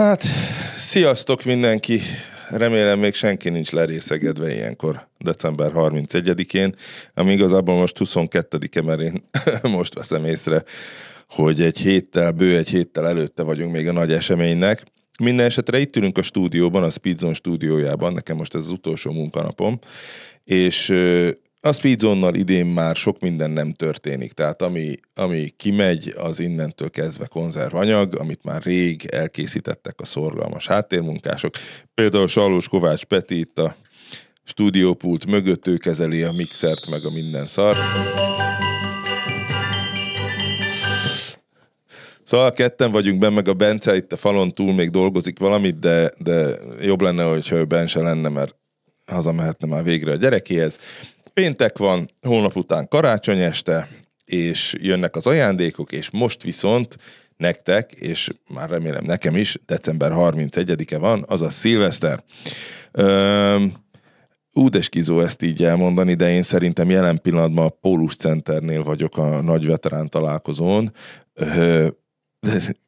Hát, sziasztok mindenki! Remélem még senki nincs lerészegedve ilyenkor, december 31-én, ami igazából most 22-e, mert én most veszem észre, hogy egy héttel, bő egy héttel előtte vagyunk még a nagy eseménynek. Minden esetre itt ülünk a stúdióban, a Speedzone stúdiójában, nekem most ez az utolsó munkanapom, és a speedzonnal idén már sok minden nem történik, tehát ami, ami kimegy, az innentől kezdve konzervanyag, amit már rég elkészítettek a szorgalmas háttérmunkások. Például Salós Kovács Peti itt a stúdiópult mögött, ő kezeli a mixert, meg a minden szar. Szóval ketten vagyunk benne, meg a Bence itt a falon túl még dolgozik valamit, de, de jobb lenne, hogyha ő Bence lenne, mert hazamehetne már végre a gyerekéhez péntek van, holnap után karácsony este, és jönnek az ajándékok, és most viszont nektek, és már remélem nekem is, december 31-e van, az a szilveszter. Öm, Údes kizó ezt így elmondani, de én szerintem jelen pillanatban a Pólus Centernél vagyok a nagy veterán találkozón. Öh,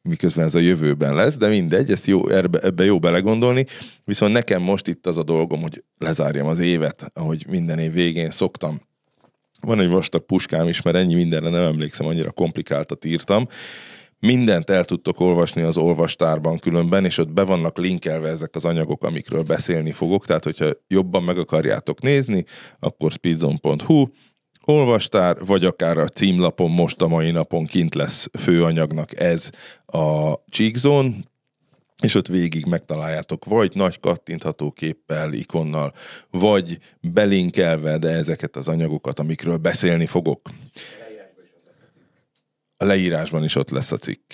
miközben ez a jövőben lesz, de mindegy, ezt jó, erbe, ebbe jó belegondolni. Viszont nekem most itt az a dolgom, hogy lezárjam az évet, ahogy minden év végén szoktam. Van egy vastag puskám is, mert ennyi mindenre nem emlékszem, annyira komplikáltat írtam. Mindent el tudtok olvasni az olvastárban különben, és ott be vannak linkelve ezek az anyagok, amikről beszélni fogok, tehát hogyha jobban meg akarjátok nézni, akkor speedzone.hu, olvastál, vagy akár a címlapon most a mai napon kint lesz főanyagnak ez a Cheekzone, és ott végig megtaláljátok vagy nagy kattintható képpel, ikonnal, vagy belinkelve, de ezeket az anyagokat, amikről beszélni fogok. A leírásban is ott lesz a cikk.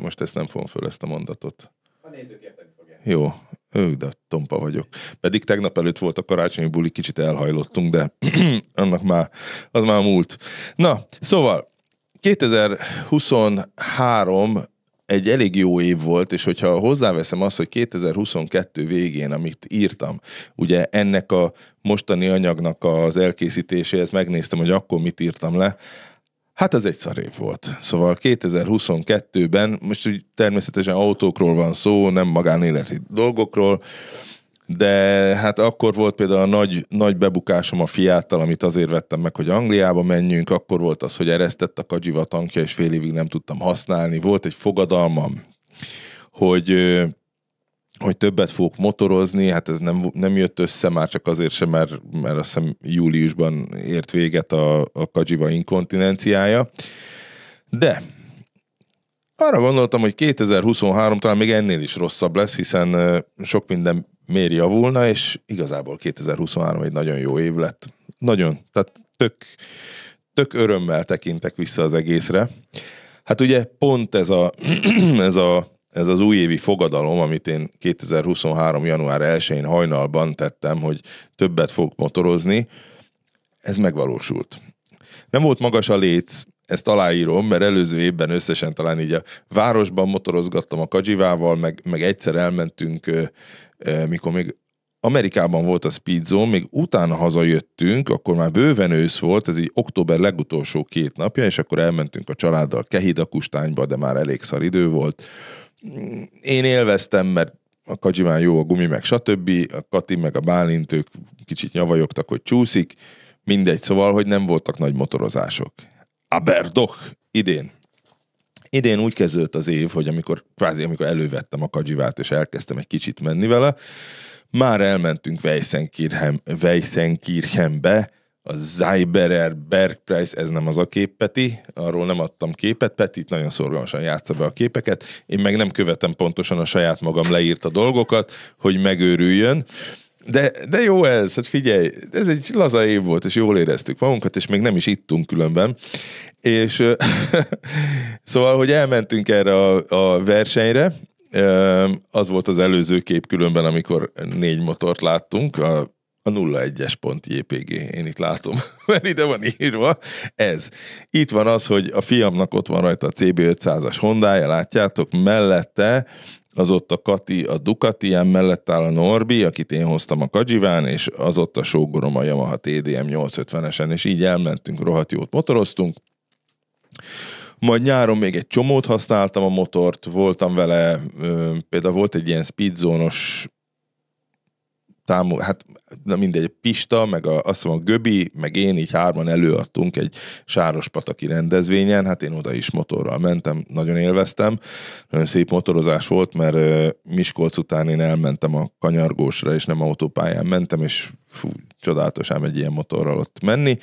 Most ezt nem fogom föl, ezt a mondatot. A nézők érteni fogják. Jó, ő de tompa vagyok. Pedig tegnap előtt volt a karácsonyi buli, kicsit elhajlottunk, de annak már, az már múlt. Na, szóval 2023 egy elég jó év volt, és hogyha hozzáveszem azt, hogy 2022 végén, amit írtam, ugye ennek a mostani anyagnak az elkészítéséhez megnéztem, hogy akkor mit írtam le, Hát ez egy szarév volt. Szóval 2022-ben, most úgy természetesen autókról van szó, nem magánéleti dolgokról, de hát akkor volt például a nagy, nagy bebukásom a fiáttal, amit azért vettem meg, hogy Angliába menjünk, akkor volt az, hogy eresztett a kagyiva tankja, és fél évig nem tudtam használni. Volt egy fogadalmam, hogy hogy többet fogok motorozni, hát ez nem, nem jött össze már csak azért sem, mert, mert azt hiszem júliusban ért véget a, a Kajiva inkontinenciája. De arra gondoltam, hogy 2023 talán még ennél is rosszabb lesz, hiszen sok minden mér javulna, és igazából 2023 egy nagyon jó év lett. Nagyon, tehát tök, tök örömmel tekintek vissza az egészre. Hát ugye pont ez a, ez a ez az újévi fogadalom, amit én 2023. január 1-én hajnalban tettem, hogy többet fog motorozni, ez megvalósult. Nem volt magas a léc, ezt aláírom, mert előző évben összesen talán így a városban motorozgattam a kajivával, meg, meg egyszer elmentünk, mikor még Amerikában volt a Speed Zone, még utána hazajöttünk, akkor már bőven ősz volt, ez így október legutolsó két napja, és akkor elmentünk a családdal Kehidakustányba, de már elég szar idő volt, én élveztem, mert a Kajimán jó a gumi, meg stb. A Kati, meg a Bálint, ők kicsit nyavajogtak, hogy csúszik. Mindegy, szóval, hogy nem voltak nagy motorozások. Aberdoch idén. Idén úgy kezdődött az év, hogy amikor, kvázi amikor elővettem a kajivát, és elkezdtem egy kicsit menni vele, már elmentünk Weissenkirchenbe, Weisenkirchenbe, a Zyberer Bergpreis, ez nem az a kép, Peti, arról nem adtam képet, Peti nagyon szorgalmasan játsza be a képeket, én meg nem követem pontosan a saját magam leírt a dolgokat, hogy megőrüljön, de, de jó ez, hát figyelj, ez egy laza év volt, és jól éreztük magunkat, és még nem is ittunk különben. És szóval, hogy elmentünk erre a, a versenyre, az volt az előző kép különben, amikor négy motort láttunk, a a 01-es pont JPG, én itt látom, mert ide van írva, ez. Itt van az, hogy a fiamnak ott van rajta a CB500-as Hondája, látjátok, mellette az ott a Kati, a Ducati, mellett áll a Norbi, akit én hoztam a Kajiván és az ott a sógorom a Yamaha TDM 850-esen, és így elmentünk, rohadt jót motoroztunk. Majd nyáron még egy csomót használtam a motort, voltam vele, például volt egy ilyen speedzónos támog, hát na mindegy, Pista, meg a, azt mondom, Göbi, meg én így hárman előadtunk egy sárospataki rendezvényen, hát én oda is motorral mentem, nagyon élveztem, nagyon szép motorozás volt, mert Miskolc után én elmentem a kanyargósra, és nem autópályán mentem, és fú, csodálatos ám egy ilyen motorral ott menni.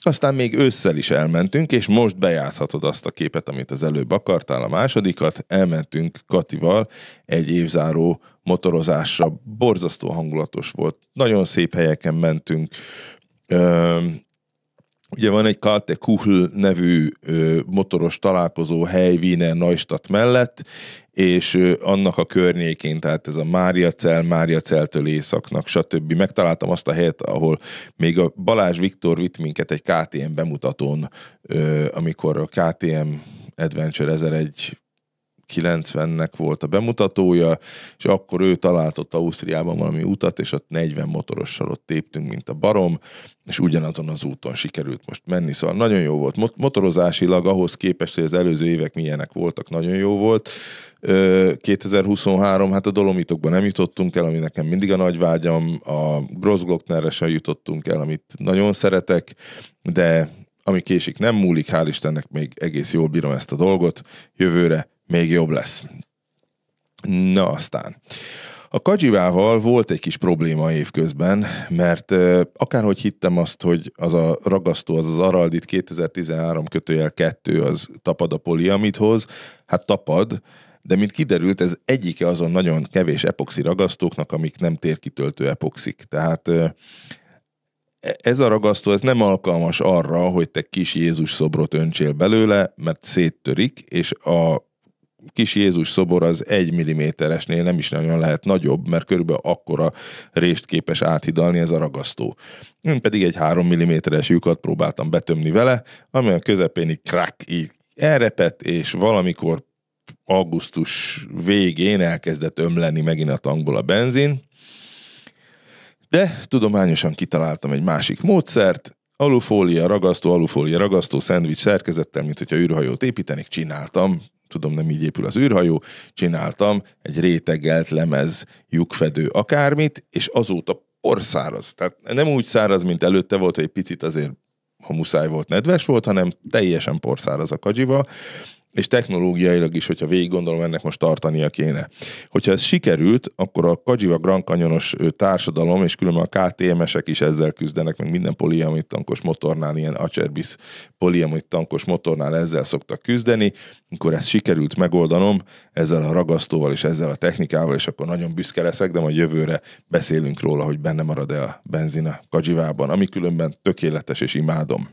Aztán még ősszel is elmentünk, és most bejátszhatod azt a képet, amit az előbb akartál, a másodikat. Elmentünk Katival egy évzáró motorozásra. Borzasztó hangulatos volt. Nagyon szép helyeken mentünk. Ugye van egy Kalte Kuhl nevű ö, motoros találkozó hely Wiener Neustadt mellett, és ö, annak a környékén, tehát ez a Mária Cell, Mária Celltől északnak, stb. Megtaláltam azt a helyet, ahol még a Balázs Viktor vitt minket egy KTM bemutatón, ö, amikor a KTM Adventure 1001 90-nek volt a bemutatója, és akkor ő talált ott Ausztriában valami utat, és ott 40 motorossal ott téptünk, mint a barom, és ugyanazon az úton sikerült most menni, szóval nagyon jó volt. Mot- motorozásilag ahhoz képest, hogy az előző évek milyenek voltak, nagyon jó volt. 2023, hát a Dolomitokban nem jutottunk el, ami nekem mindig a nagy vágyam, a Grossglocknerre sem jutottunk el, amit nagyon szeretek, de ami késik nem múlik, hál' Istennek még egész jól bírom ezt a dolgot. Jövőre még jobb lesz. Na aztán. A kajivával volt egy kis probléma évközben, mert akárhogy hittem azt, hogy az a ragasztó, az az Araldit 2013 kötőjel 2, az tapad a poliamidhoz, hát tapad, de mint kiderült, ez egyike azon nagyon kevés epoxi ragasztóknak, amik nem térkitöltő epoxik. Tehát ez a ragasztó, ez nem alkalmas arra, hogy te kis Jézus szobrot öntsél belőle, mert széttörik, és a kis Jézus szobor az egy milliméteresnél nem is nagyon lehet nagyobb, mert körülbelül akkora rést képes áthidalni ez a ragasztó. Én pedig egy 3 milliméteres lyukat próbáltam betömni vele, ami a közepén így krak, így elrepett, és valamikor augusztus végén elkezdett ömleni megint a tankból a benzin, de tudományosan kitaláltam egy másik módszert, alufólia, ragasztó, alufólia, ragasztó szendvics szerkezettel, mint hogyha űrhajót építenék, csináltam tudom, nem így épül az űrhajó, csináltam egy rétegelt lemez, lyukfedő, akármit, és azóta porszáraz. Tehát nem úgy száraz, mint előtte volt, hogy egy picit azért ha muszáj volt, nedves volt, hanem teljesen porszáraz a kagyiva és technológiailag is, hogyha végig gondolom, ennek most tartania kéne. Hogyha ez sikerült, akkor a Kajiva Grand Canyonos társadalom, és különben a KTMS-ek is ezzel küzdenek, meg minden poliamid tankos motornál, ilyen Acerbis poliamid tankos motornál ezzel szoktak küzdeni. Amikor ezt sikerült megoldanom, ezzel a ragasztóval és ezzel a technikával, és akkor nagyon büszke leszek, de majd jövőre beszélünk róla, hogy benne marad-e a benzina Kajivában, ami különben tökéletes és imádom.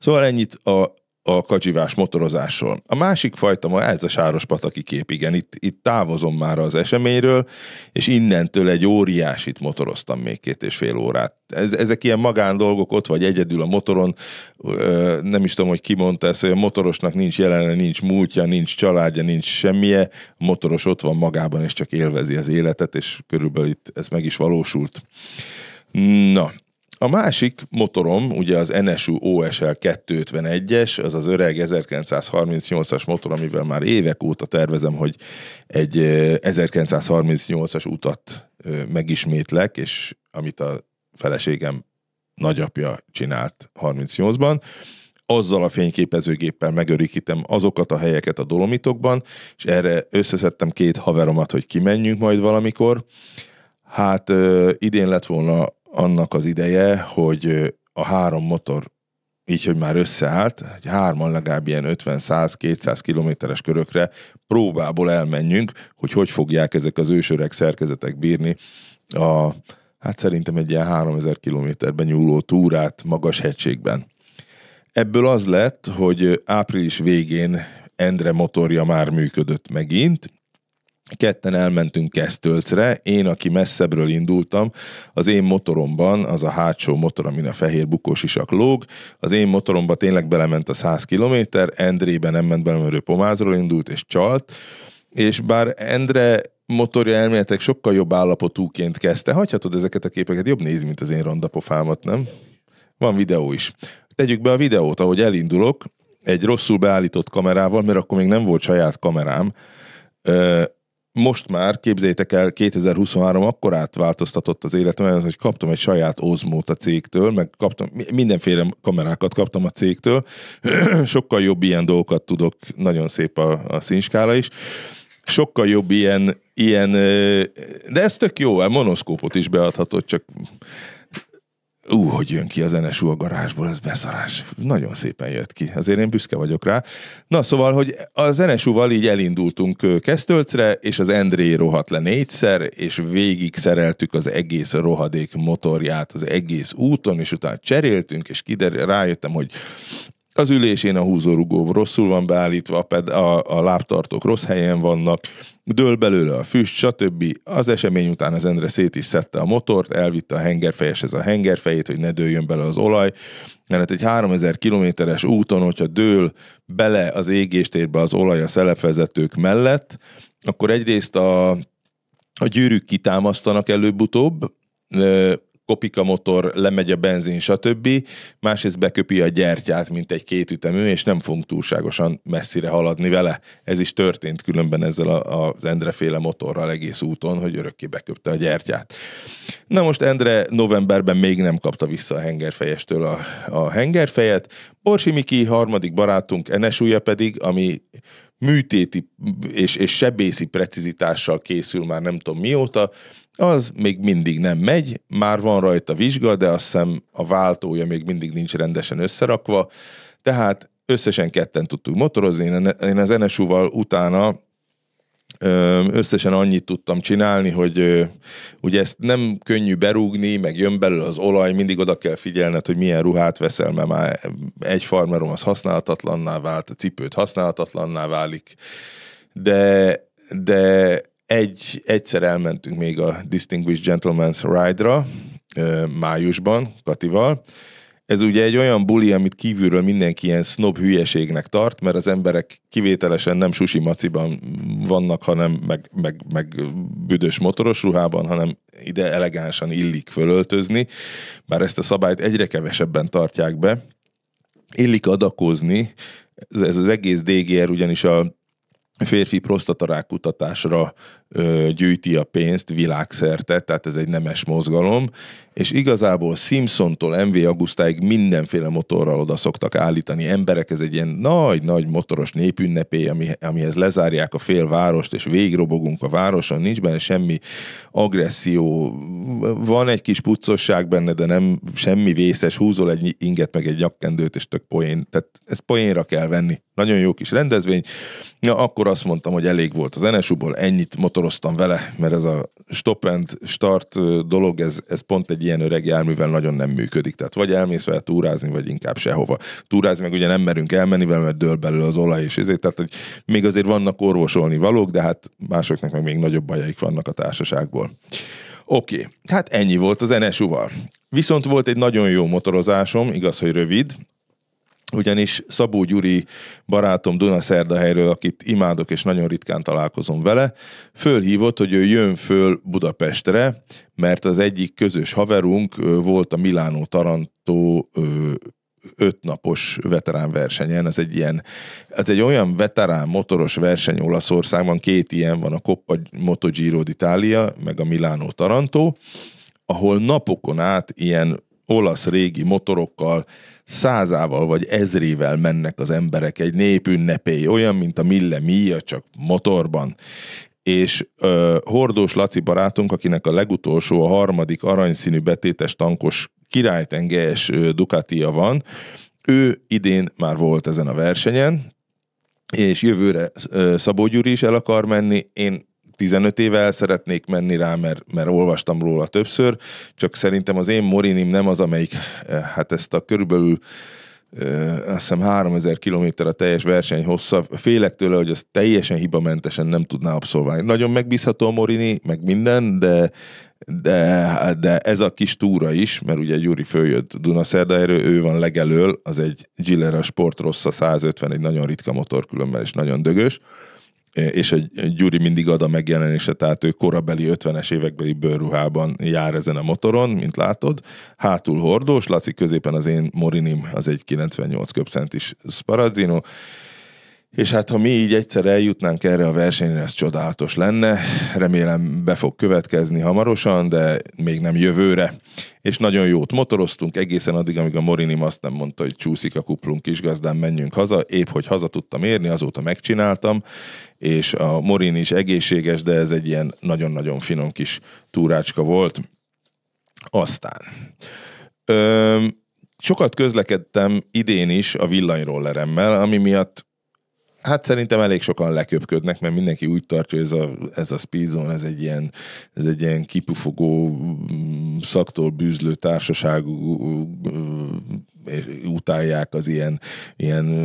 Szóval ennyit a a kacsivás motorozásról. A másik fajta ma ez a sáros pataki kép, igen, itt, itt távozom már az eseményről, és innentől egy óriásit motoroztam még két és fél órát. Ez, ezek ilyen magán dolgok, ott vagy egyedül a motoron, ö, nem is tudom, hogy ki mondta ezt, hogy a motorosnak nincs jelene, nincs múltja, nincs családja, nincs semmije, a motoros ott van magában, és csak élvezi az életet, és körülbelül itt ez meg is valósult. Na, a másik motorom, ugye az NSU OSL 251-es, az az öreg 1938-as motor, amivel már évek óta tervezem, hogy egy 1938-as utat megismétlek, és amit a feleségem nagyapja csinált 38-ban. Azzal a fényképezőgéppel megörökítem azokat a helyeket a dolomitokban, és erre összeszedtem két haveromat, hogy kimenjünk majd valamikor. Hát ö, idén lett volna annak az ideje, hogy a három motor így, hogy már összeállt, hogy hárman legalább ilyen 50-100-200 kilométeres körökre próbából elmenjünk, hogy hogy fogják ezek az ősöreg szerkezetek bírni a, hát szerintem egy ilyen 3000 kilométerben nyúló túrát magas hegységben. Ebből az lett, hogy április végén Endre motorja már működött megint, ketten elmentünk Kesztölcre, én, aki messzebbről indultam, az én motoromban, az a hátsó motor, amin a fehér bukós isak lóg, az én motoromba tényleg belement a 100 km, Endrében nem ment bele, mert ő pomázról indult és csalt, és bár Endre motorja elméletek sokkal jobb állapotúként kezdte, hagyhatod ezeket a képeket, jobb néz, mint az én rondapofámat, nem? Van videó is. Tegyük be a videót, ahogy elindulok, egy rosszul beállított kamerával, mert akkor még nem volt saját kamerám, most már, képzétek el, 2023 akkor átváltoztatott az életem, hogy kaptam egy saját ozmót a cégtől, meg kaptam mindenféle kamerákat kaptam a cégtől, sokkal jobb ilyen dolgokat tudok, nagyon szép a, a színskála is, sokkal jobb ilyen, ilyen, de ez tök jó, a hát monoszkópot is beadhatod, csak ú, hogy jön ki az NSU a garázsból, ez beszarás. Nagyon szépen jött ki, azért én büszke vagyok rá. Na szóval, hogy az nsu így elindultunk Kesztölcre, és az Endré rohadt le négyszer, és végig szereltük az egész rohadék motorját az egész úton, és utána cseréltünk, és kider rájöttem, hogy az ülésén a húzórugó rosszul van beállítva, a, ped, a, a lábtartók rossz helyen vannak, dől belőle a füst, stb. Az esemény után az Endre szét is szedte a motort, elvitte a hengerfejeshez a hengerfejét, hogy ne dőljön bele az olaj, mert egy 3000 kilométeres úton, hogyha dől bele az égéstérbe az olaj a szelepvezetők mellett, akkor egyrészt a, a gyűrűk kitámasztanak előbb-utóbb, kopik a motor, lemegy a benzin, stb. Másrészt beköpi a gyertyát, mint egy kétütemű, és nem fogunk túlságosan messzire haladni vele. Ez is történt különben ezzel a, az Endre-féle motorral egész úton, hogy örökké beköpte a gyertyát. Na most Endre novemberben még nem kapta vissza a hengerfejestől a, a hengerfejet. Borsi Miki, harmadik barátunk, Enesúja pedig, ami műtéti és, és sebészi precizitással készül már nem tudom mióta, az még mindig nem megy, már van rajta vizsga, de azt hiszem a váltója még mindig nincs rendesen összerakva, tehát összesen ketten tudtuk motorozni, én az NSU-val utána összesen annyit tudtam csinálni, hogy ugye ezt nem könnyű berúgni, meg jön belőle az olaj, mindig oda kell figyelned, hogy milyen ruhát veszel, mert már egy farmerom az használatatlanná vált, a cipőt használatatlanná válik, de, de egy, egyszer elmentünk még a Distinguished Gentleman's Ride-ra, májusban, Katival. Ez ugye egy olyan buli, amit kívülről mindenki ilyen snob hülyeségnek tart, mert az emberek kivételesen nem susi maciban vannak, hanem meg, meg, meg büdös motoros ruhában, hanem ide elegánsan illik fölöltözni, bár ezt a szabályt egyre kevesebben tartják be. Illik adakozni, ez az egész DGR ugyanis a férfi prostatarák kutatásra gyűjti a pénzt világszerte, tehát ez egy nemes mozgalom, és igazából Simpsontól MV Augustáig mindenféle motorral oda szoktak állítani emberek, ez egy ilyen nagy-nagy motoros népünnepé, ami, amihez lezárják a fél várost, és végrobogunk a városon, nincs benne semmi agresszió, van egy kis puccosság benne, de nem semmi vészes, húzol egy inget meg egy nyakkendőt, és tök poén, tehát ezt poénra kell venni. Nagyon jó kis rendezvény. Na, akkor azt mondtam, hogy elég volt az nsu ennyit motoroztam vele, mert ez a stop and start dolog, ez, ez pont egy ilyen öreg járművel nagyon nem működik. Tehát vagy elmész vele túrázni, vagy inkább sehova. Túrázni meg ugye nem merünk elmenni vele, mert dől belőle az olaj és ezért. Tehát hogy még azért vannak orvosolni valók, de hát másoknak meg még nagyobb bajaik vannak a társaságból. Oké, okay. hát ennyi volt az NSU-val. Viszont volt egy nagyon jó motorozásom, igaz, hogy rövid, ugyanis Szabó Gyuri barátom Dunaszerdahelyről, akit imádok és nagyon ritkán találkozom vele, fölhívott, hogy ő jön föl Budapestre, mert az egyik közös haverunk volt a Milánó Tarantó ötnapos veterán versenyen, ez egy ilyen, ez egy olyan veterán motoros verseny Olaszországban, két ilyen van, a Coppa Moto Giro d'Italia, meg a Milánó Tarantó, ahol napokon át ilyen olasz régi motorokkal, százával vagy ezrével mennek az emberek egy népünnepély, olyan, mint a Mille Mia, csak motorban. És ö, Hordós Laci barátunk, akinek a legutolsó, a harmadik aranyszínű betétes tankos királytengelyes Ducatia van, ő idén már volt ezen a versenyen, és jövőre Szabó Gyuri is el akar menni, én 15 éve el szeretnék menni rá, mert, mert olvastam róla többször, csak szerintem az én Morinim nem az, amelyik eh, hát ezt a körülbelül eh, azt hiszem 3000 km a teljes verseny hossza, félek tőle, hogy ez teljesen hibamentesen nem tudná abszolválni. Nagyon megbízható a Morini, meg minden, de, de, de ez a kis túra is, mert ugye Gyuri följött Dunaszerdáról, ő van legelől, az egy Gillera Sport Rossa 150, egy nagyon ritka motor különben, és nagyon dögös és egy Gyuri mindig ad a megjelenése, tehát ő korabeli 50-es évekbeli bőrruhában jár ezen a motoron, mint látod. Hátul hordós, Laci középen az én Morinim, az egy 98 köbcentis Sparazzino, és hát ha mi így egyszer eljutnánk erre a versenyre, ez csodálatos lenne. Remélem be fog következni hamarosan, de még nem jövőre. És nagyon jót motoroztunk egészen addig, amíg a Morini azt nem mondta, hogy csúszik a kuplunk is, gazdán menjünk haza. Épp, hogy haza tudtam érni, azóta megcsináltam, és a Morini is egészséges, de ez egy ilyen nagyon-nagyon finom kis túrácska volt. Aztán... Öm, sokat közlekedtem idén is a villanyrolleremmel, ami miatt Hát szerintem elég sokan leköpködnek, mert mindenki úgy tartja, hogy ez a, ez a speedzone, ez egy ilyen, ez egy ilyen kipufogó, mm, szaktól bűzlő társaság, és utálják az ilyen, ilyen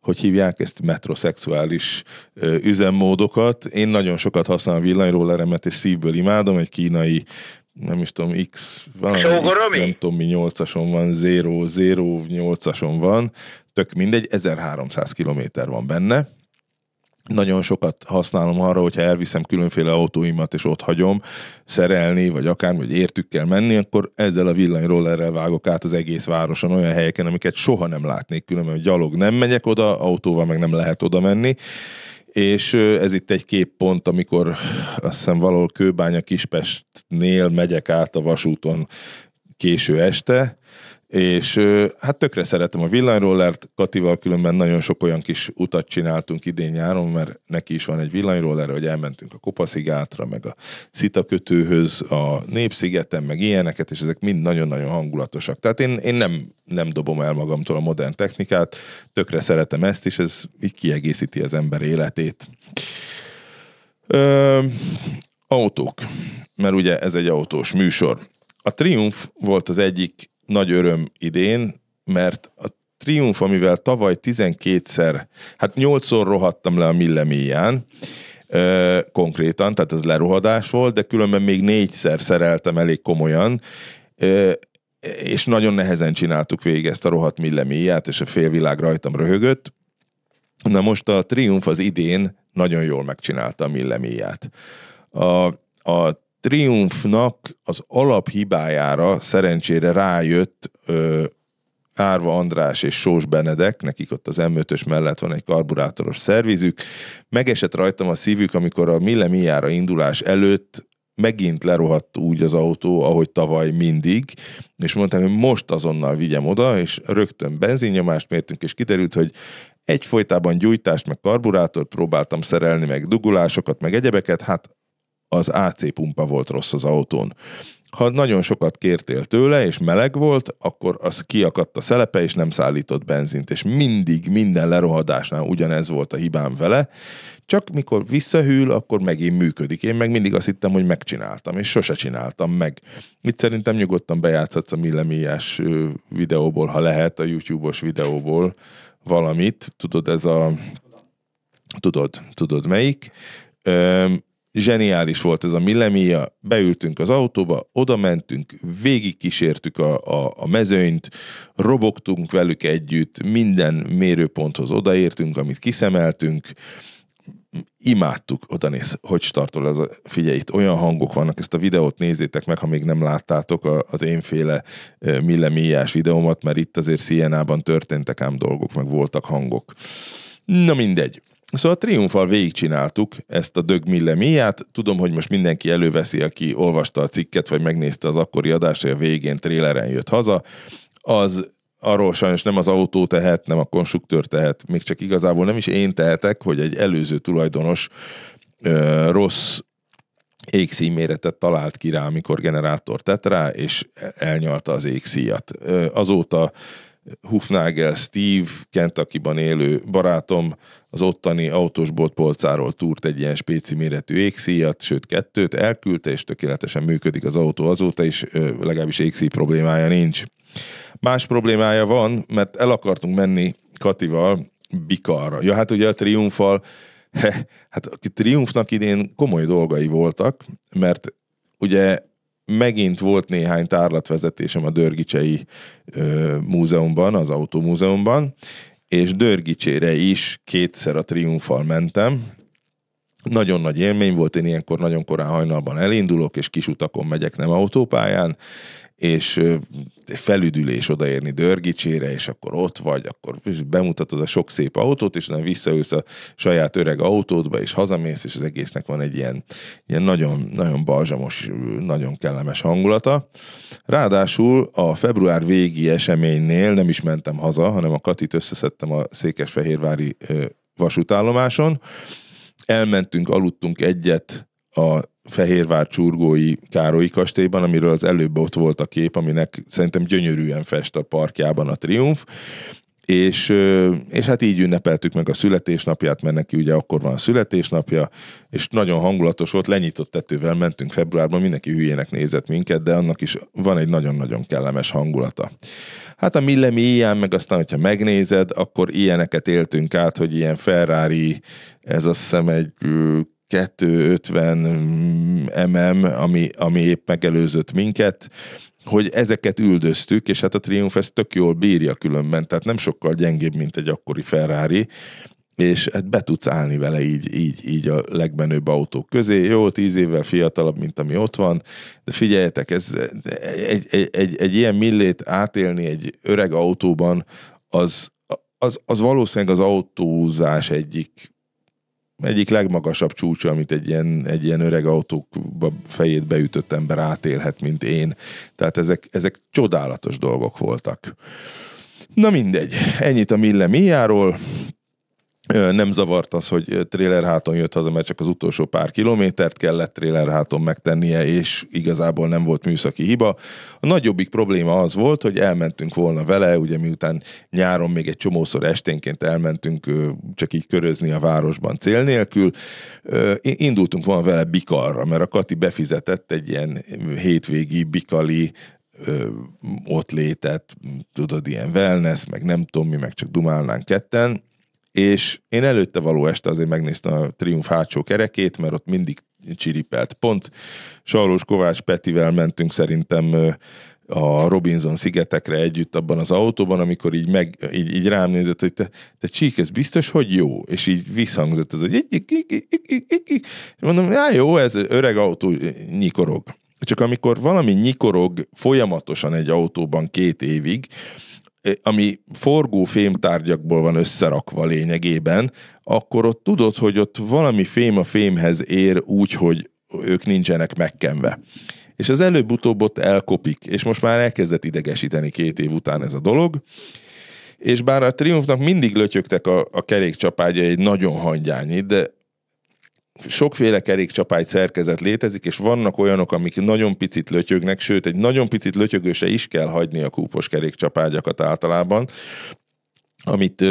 hogy hívják ezt, metroszexuális üzemmódokat. Én nagyon sokat használom villanyrolleremet, és szívből imádom, egy kínai nem is tudom, X, valami X, nem tudom mi, 8-ason van, 0, 0, 8-ason van, tök mindegy, 1300 kilométer van benne, nagyon sokat használom arra, hogyha elviszem különféle autóimat, és ott hagyom szerelni, vagy akár, vagy értük kell menni, akkor ezzel a villanyrollerrel vágok át az egész városon olyan helyeken, amiket soha nem látnék, különben gyalog nem megyek oda, autóval meg nem lehet oda menni, és ez itt egy képpont, amikor azt hiszem valahol Kőbánya Kispestnél megyek át a vasúton késő este, és hát tökre szeretem a villanyrollert, Katival különben nagyon sok olyan kis utat csináltunk idén-nyáron, mert neki is van egy villanyroller, hogy elmentünk a Kopaszigátra, meg a Szitakötőhöz, a Népszigeten, meg ilyeneket, és ezek mind nagyon-nagyon hangulatosak. Tehát én, én nem, nem dobom el magamtól a modern technikát, tökre szeretem ezt, és ez így kiegészíti az ember életét. Ö, autók, mert ugye ez egy autós műsor. A Triumph volt az egyik nagy öröm idén, mert a Triumf, amivel tavaly 12-szer, hát 8-szor rohadtam le a millemíján, ö, konkrétan, tehát ez lerohadás volt, de különben még négyszer szereltem elég komolyan, ö, és nagyon nehezen csináltuk végig ezt a rohadt millemíját, és a félvilág rajtam röhögött. Na most a Triumf az idén nagyon jól megcsinálta a millemíját. A, a triumfnak az alaphibájára szerencsére rájött ö, Árva András és Sós Benedek, nekik ott az M5-ös mellett van egy karburátoros szervizük. Megesett rajtam a szívük, amikor a Mille Miára indulás előtt megint lerohadt úgy az autó, ahogy tavaly mindig, és mondták, hogy most azonnal vigyem oda, és rögtön benzinnyomást mértünk, és kiderült, hogy egyfolytában gyújtást, meg karburátort próbáltam szerelni, meg dugulásokat, meg egyebeket, hát az AC pumpa volt rossz az autón. Ha nagyon sokat kértél tőle, és meleg volt, akkor az kiakadt a szelepe, és nem szállított benzint. És mindig, minden lerohadásnál ugyanez volt a hibám vele, csak mikor visszahűl, akkor megint működik. Én meg mindig azt hittem, hogy megcsináltam, és sose csináltam meg. Itt szerintem nyugodtan bejátszhatsz a millemélyes videóból, ha lehet, a YouTube-os videóból valamit. Tudod, ez a... Tudod, tudod melyik zseniális volt ez a millemia, beültünk az autóba, oda mentünk, végigkísértük a, a, a mezőnyt, robogtunk velük együtt, minden mérőponthoz odaértünk, amit kiszemeltünk, imádtuk, oda néz, hogy startol ez a, figyelj, itt olyan hangok vannak, ezt a videót nézzétek meg, ha még nem láttátok a, az énféle millemíjás videómat, mert itt azért Sienában történtek ám dolgok, meg voltak hangok. Na mindegy. Szóval a Triumfal végigcsináltuk ezt a Dög miát. Tudom, hogy most mindenki előveszi, aki olvasta a cikket, vagy megnézte az akkori adást, hogy a végén tréleren jött haza. Az arról sajnos nem az autó tehet, nem a konstruktőr tehet, még csak igazából nem is én tehetek, hogy egy előző tulajdonos ö, rossz égszíméretet talált ki rá, amikor generátor tett rá, és elnyalta az égszíjat. Azóta Hufnagel Steve, Kentakiban élő barátom, az ottani autósbolt polcáról túrt egy ilyen spéci méretű égszíjat, sőt kettőt, elküldte, és tökéletesen működik az autó azóta is, legalábbis ékszíj problémája nincs. Más problémája van, mert el akartunk menni Katival Bikarra. Ja, hát ugye a Triumfal, hát a Triumfnak idén komoly dolgai voltak, mert ugye megint volt néhány tárlatvezetésem a Dörgicsei ö, múzeumban, az autómúzeumban, és Dörgicsére is kétszer a triumfal mentem. Nagyon nagy élmény volt, én ilyenkor nagyon korán hajnalban elindulok, és kis utakon megyek, nem autópályán, és felüdülés odaérni Dörgicsére, és akkor ott vagy, akkor bemutatod a sok szép autót, és nem visszaülsz a saját öreg autódba, és hazamész, és az egésznek van egy ilyen, ilyen nagyon, nagyon balzsamos, nagyon kellemes hangulata. Ráadásul a február végi eseménynél nem is mentem haza, hanem a Katit összeszedtem a Székesfehérvári vasútállomáson. Elmentünk, aludtunk egyet a Fehérvár csurgói Károlyi kastélyban, amiről az előbb ott volt a kép, aminek szerintem gyönyörűen fest a parkjában a Triumf, és, és hát így ünnepeltük meg a születésnapját, mert neki ugye akkor van a születésnapja, és nagyon hangulatos volt, lenyitott tetővel mentünk februárban, mindenki hülyének nézett minket, de annak is van egy nagyon-nagyon kellemes hangulata. Hát a Mille ilyen, meg aztán, hogyha megnézed, akkor ilyeneket éltünk át, hogy ilyen Ferrari, ez azt hiszem egy 250 mm, mm, ami, ami épp megelőzött minket, hogy ezeket üldöztük, és hát a Triumph ezt tök jól bírja különben, tehát nem sokkal gyengébb, mint egy akkori Ferrari, és hát be tudsz állni vele így, így, így a legmenőbb autók közé. Jó, tíz évvel fiatalabb, mint ami ott van, de figyeljetek, ez egy, egy, egy, egy ilyen millét átélni egy öreg autóban, az, az, az valószínűleg az autózás egyik egyik legmagasabb csúcsa, amit egy ilyen, egy ilyen öreg autókba fejét beütött ember átélhet, mint én. Tehát ezek, ezek csodálatos dolgok voltak. Na mindegy, ennyit a Mille Miáról nem zavart az, hogy tréler háton jött haza, mert csak az utolsó pár kilométert kellett tréler háton megtennie, és igazából nem volt műszaki hiba. A nagyobbik probléma az volt, hogy elmentünk volna vele, ugye miután nyáron még egy csomószor esténként elmentünk csak így körözni a városban cél nélkül, indultunk volna vele Bikarra, mert a Kati befizetett egy ilyen hétvégi Bikali ott létett, tudod, ilyen wellness, meg nem tudom mi, meg csak dumálnánk ketten, és én előtte való este azért megnéztem a Triumf hátsó kerekét, mert ott mindig csiripelt pont. Sajlós Kovács Petivel mentünk szerintem a Robinson szigetekre együtt abban az autóban, amikor így, meg, így, így rám nézett, hogy te, te csík, ez biztos, hogy jó? És így visszhangzott ez, hogy így, így, így, így, így, így. mondom, já, jó, ez öreg autó nyikorog. Csak amikor valami nyikorog folyamatosan egy autóban két évig, ami forgó fémtárgyakból van összerakva lényegében, akkor ott tudod, hogy ott valami fém a fémhez ér úgy, hogy ők nincsenek megkenve. És az előbb-utóbb ott elkopik, és most már elkezdett idegesíteni két év után ez a dolog, és bár a triumfnak mindig lötyögtek a, a kerékcsapágya egy nagyon hangyányi, de sokféle kerékcsapály szerkezet létezik, és vannak olyanok, amik nagyon picit lötyögnek, sőt, egy nagyon picit lötyögőse is kell hagyni a kúpos kerékcsapágyakat általában, amit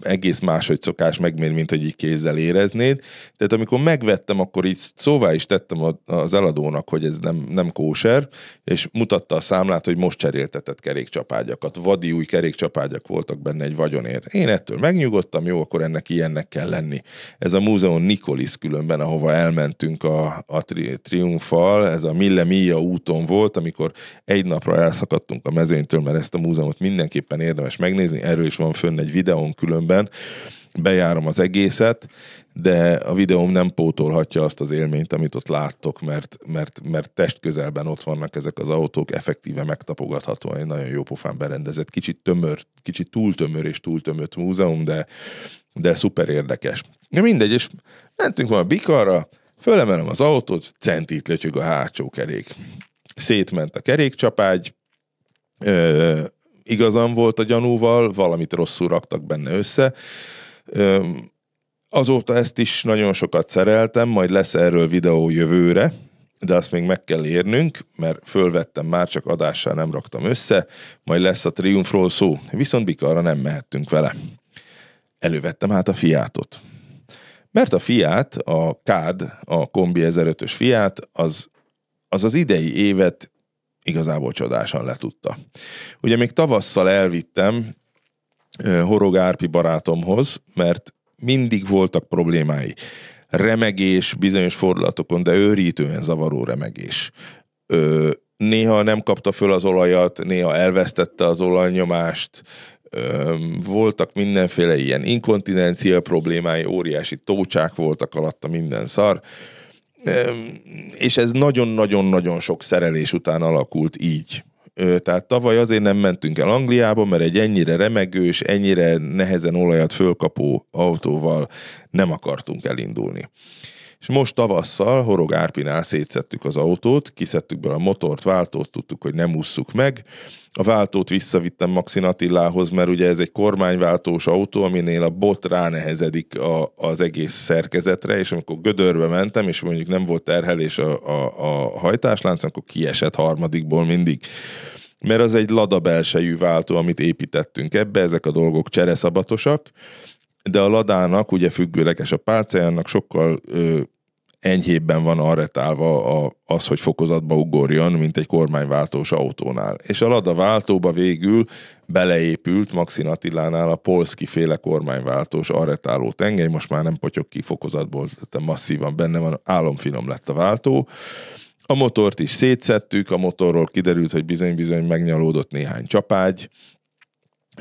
egész máshogy szokás megmér, mint hogy így kézzel éreznéd. Tehát amikor megvettem, akkor így szóvá is tettem az eladónak, hogy ez nem, nem kóser, és mutatta a számlát, hogy most cseréltetett kerékcsapágyakat. Vadi új kerékcsapágyak voltak benne egy vagyonért. Én ettől megnyugodtam, jó, akkor ennek ilyennek kell lenni. Ez a múzeum Nikolis különben, ahova elmentünk a, a tri, Triumfal, ez a Mille Mia úton volt, amikor egy napra elszakadtunk a mezőnytől, mert ezt a múzeumot mindenképpen érdemes megnézni, erről is van fönn egy egy videón különben, bejárom az egészet, de a videóm nem pótolhatja azt az élményt, amit ott láttok, mert, mert, mert testközelben ott vannak ezek az autók, effektíve megtapogatható, egy nagyon jó pofán berendezett, kicsit tömör, kicsit túl tömör és túl tömött múzeum, de, de szuper érdekes. De mindegy, és mentünk ma a Bikarra, fölemelem az autót, centit lötyög a hátsó kerék. Szétment a kerékcsapágy, ö- igazam volt a gyanúval, valamit rosszul raktak benne össze. Azóta ezt is nagyon sokat szereltem, majd lesz erről videó jövőre, de azt még meg kell érnünk, mert fölvettem már, csak adással nem raktam össze, majd lesz a triumfról szó, viszont Bikarra nem mehettünk vele. Elővettem hát a fiátot. Mert a fiát, a KÁD, a Kombi 1005-ös fiát, az az, az idei évet igazából csodásan letudta. Ugye még tavasszal elvittem Horog Árpi barátomhoz, mert mindig voltak problémái. Remegés bizonyos fordulatokon, de őrítően zavaró remegés. Ö, néha nem kapta föl az olajat, néha elvesztette az olajnyomást, ö, voltak mindenféle ilyen inkontinencia problémái, óriási tócsák voltak alatta minden szar. Ö, és ez nagyon-nagyon-nagyon sok szerelés után alakult így. Tehát tavaly azért nem mentünk el Angliába, mert egy ennyire remegős, ennyire nehezen olajat fölkapó autóval nem akartunk elindulni és most tavasszal Horog Árpinál szétszettük az autót, kiszedtük be a motort, váltót, tudtuk, hogy nem ússzuk meg. A váltót visszavittem Maxin Attilához, mert ugye ez egy kormányváltós autó, aminél a bot ránehezedik a, az egész szerkezetre, és amikor gödörbe mentem, és mondjuk nem volt terhelés a, a, a hajtáslánc, akkor kiesett harmadikból mindig mert az egy lada belsejű váltó, amit építettünk ebbe, ezek a dolgok csereszabatosak, de a ladának ugye függőleges a pálcájának sokkal ö, enyhébben van arretálva a, az, hogy fokozatba ugorjon, mint egy kormányváltós autónál. És a Lada váltóba végül beleépült Maxin Attilánál a polszki féle kormányváltós arretáló tengely, most már nem potyog ki fokozatból, tehát masszívan benne van, álomfinom lett a váltó. A motort is szétszettük, a motorról kiderült, hogy bizony-bizony megnyalódott néhány csapágy,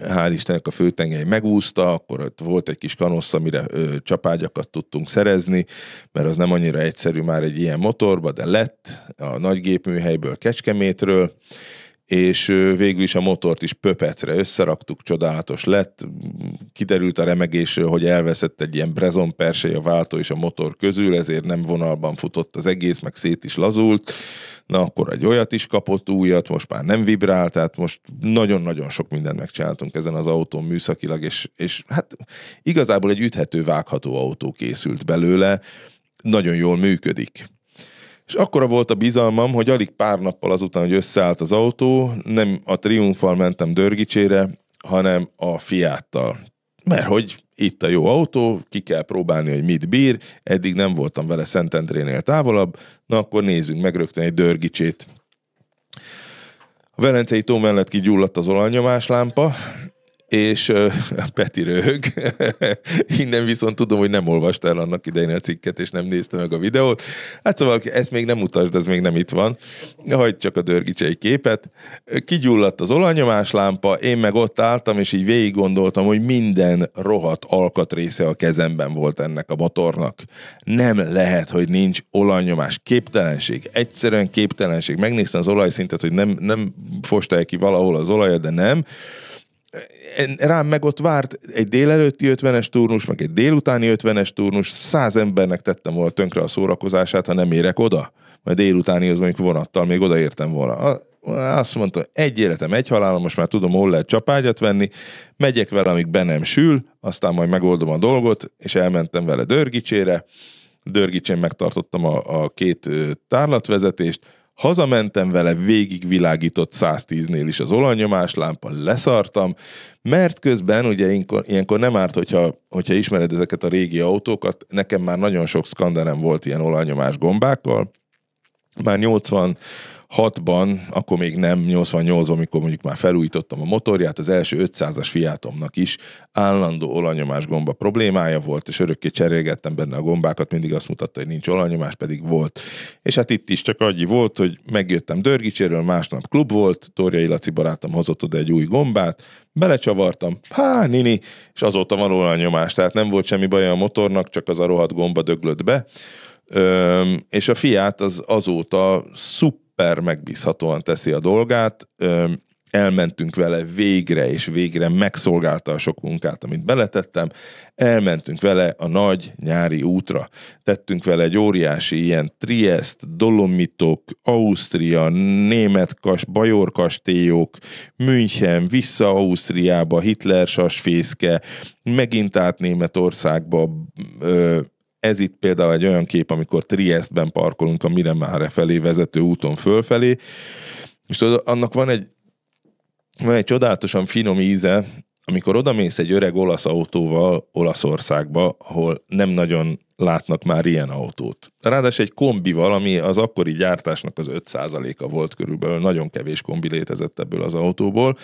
hál' Istennek a főtengely megúszta, akkor ott volt egy kis kanossz, amire ö, csapágyakat tudtunk szerezni, mert az nem annyira egyszerű már egy ilyen motorba, de lett a nagy gépműhelyből, Kecskemétről, és ö, végül is a motort is pöpecre összeraktuk, csodálatos lett, kiderült a remegésről, hogy elveszett egy ilyen brezon persely a váltó és a motor közül, ezért nem vonalban futott az egész, meg szét is lazult, na akkor egy olyat is kapott újat, most már nem vibrál, tehát most nagyon-nagyon sok mindent megcsináltunk ezen az autón műszakilag, és, és hát igazából egy üthető, vágható autó készült belőle, nagyon jól működik. És akkora volt a bizalmam, hogy alig pár nappal azután, hogy összeállt az autó, nem a triumfal mentem Dörgicsére, hanem a fiáttal. Mert hogy itt a jó autó, ki kell próbálni, hogy mit bír, eddig nem voltam vele Szentendrénél távolabb, na akkor nézzünk meg rögtön egy dörgicsét. A Velencei tó mellett kigyulladt az olajnyomás lámpa és uh, Peti röhög. Innen viszont tudom, hogy nem olvasta el annak idején a cikket, és nem nézte meg a videót. Hát szóval ezt még nem utasd, ez még nem itt van. Hagyd csak a dörgicsei képet. Kigyulladt az olajnyomás lámpa, én meg ott álltam, és így végig gondoltam, hogy minden rohat alkatrésze a kezemben volt ennek a motornak. Nem lehet, hogy nincs olajnyomás. Képtelenség. Egyszerűen képtelenség. Megnéztem az olajszintet, hogy nem, nem fosta ki valahol az olajat, de nem rám meg ott várt egy délelőtti 50-es turnus, meg egy délutáni 50-es turnus, száz embernek tettem volna tönkre a szórakozását, ha nem érek oda. Majd délutáni az mondjuk vonattal még odaértem volna. Azt mondta, egy életem, egy halálom, most már tudom, hol lehet csapágyat venni, megyek vele, amíg be nem sül, aztán majd megoldom a dolgot, és elmentem vele Dörgicsére. Dörgicsén megtartottam a, a két tárlatvezetést, Hazamentem vele, végigvilágított 110-nél is az olajnyomás lámpa, leszartam, mert közben ugye ilyenkor, ilyenkor nem árt, hogyha, hogyha ismered ezeket a régi autókat, nekem már nagyon sok szkanderem volt ilyen olajnyomás gombákkal, már 80 86-ban, akkor még nem, 88-ban, amikor mondjuk már felújítottam a motorját, az első 500-as fiátomnak is állandó olajnyomás gomba problémája volt, és örökké cserélgettem benne a gombákat, mindig azt mutatta, hogy nincs olajnyomás, pedig volt. És hát itt is csak annyi volt, hogy megjöttem Dörgicséről, másnap klub volt, Torjai Laci barátom hozott oda egy új gombát, belecsavartam, há, nini, és azóta van olajnyomás, tehát nem volt semmi baj a motornak, csak az a rohadt gomba döglött be. Öm, és a fiát az azóta szuper szuper megbízhatóan teszi a dolgát, elmentünk vele végre, és végre megszolgálta a sok munkát, amit beletettem, elmentünk vele a nagy nyári útra. Tettünk vele egy óriási ilyen Triest, Dolomitok, Ausztria, Bajor kastélyok, München, vissza Ausztriába, Hitler sasfészke, megint át Németországba, ö- ez itt például egy olyan kép, amikor Triestben parkolunk a Miremáre felé vezető úton fölfelé, és tudod, annak van egy, van egy csodálatosan finom íze, amikor odamész egy öreg olasz autóval Olaszországba, ahol nem nagyon látnak már ilyen autót. Ráadásul egy kombival, ami az akkori gyártásnak az 5%-a volt körülbelül, nagyon kevés kombi létezett ebből az autóból,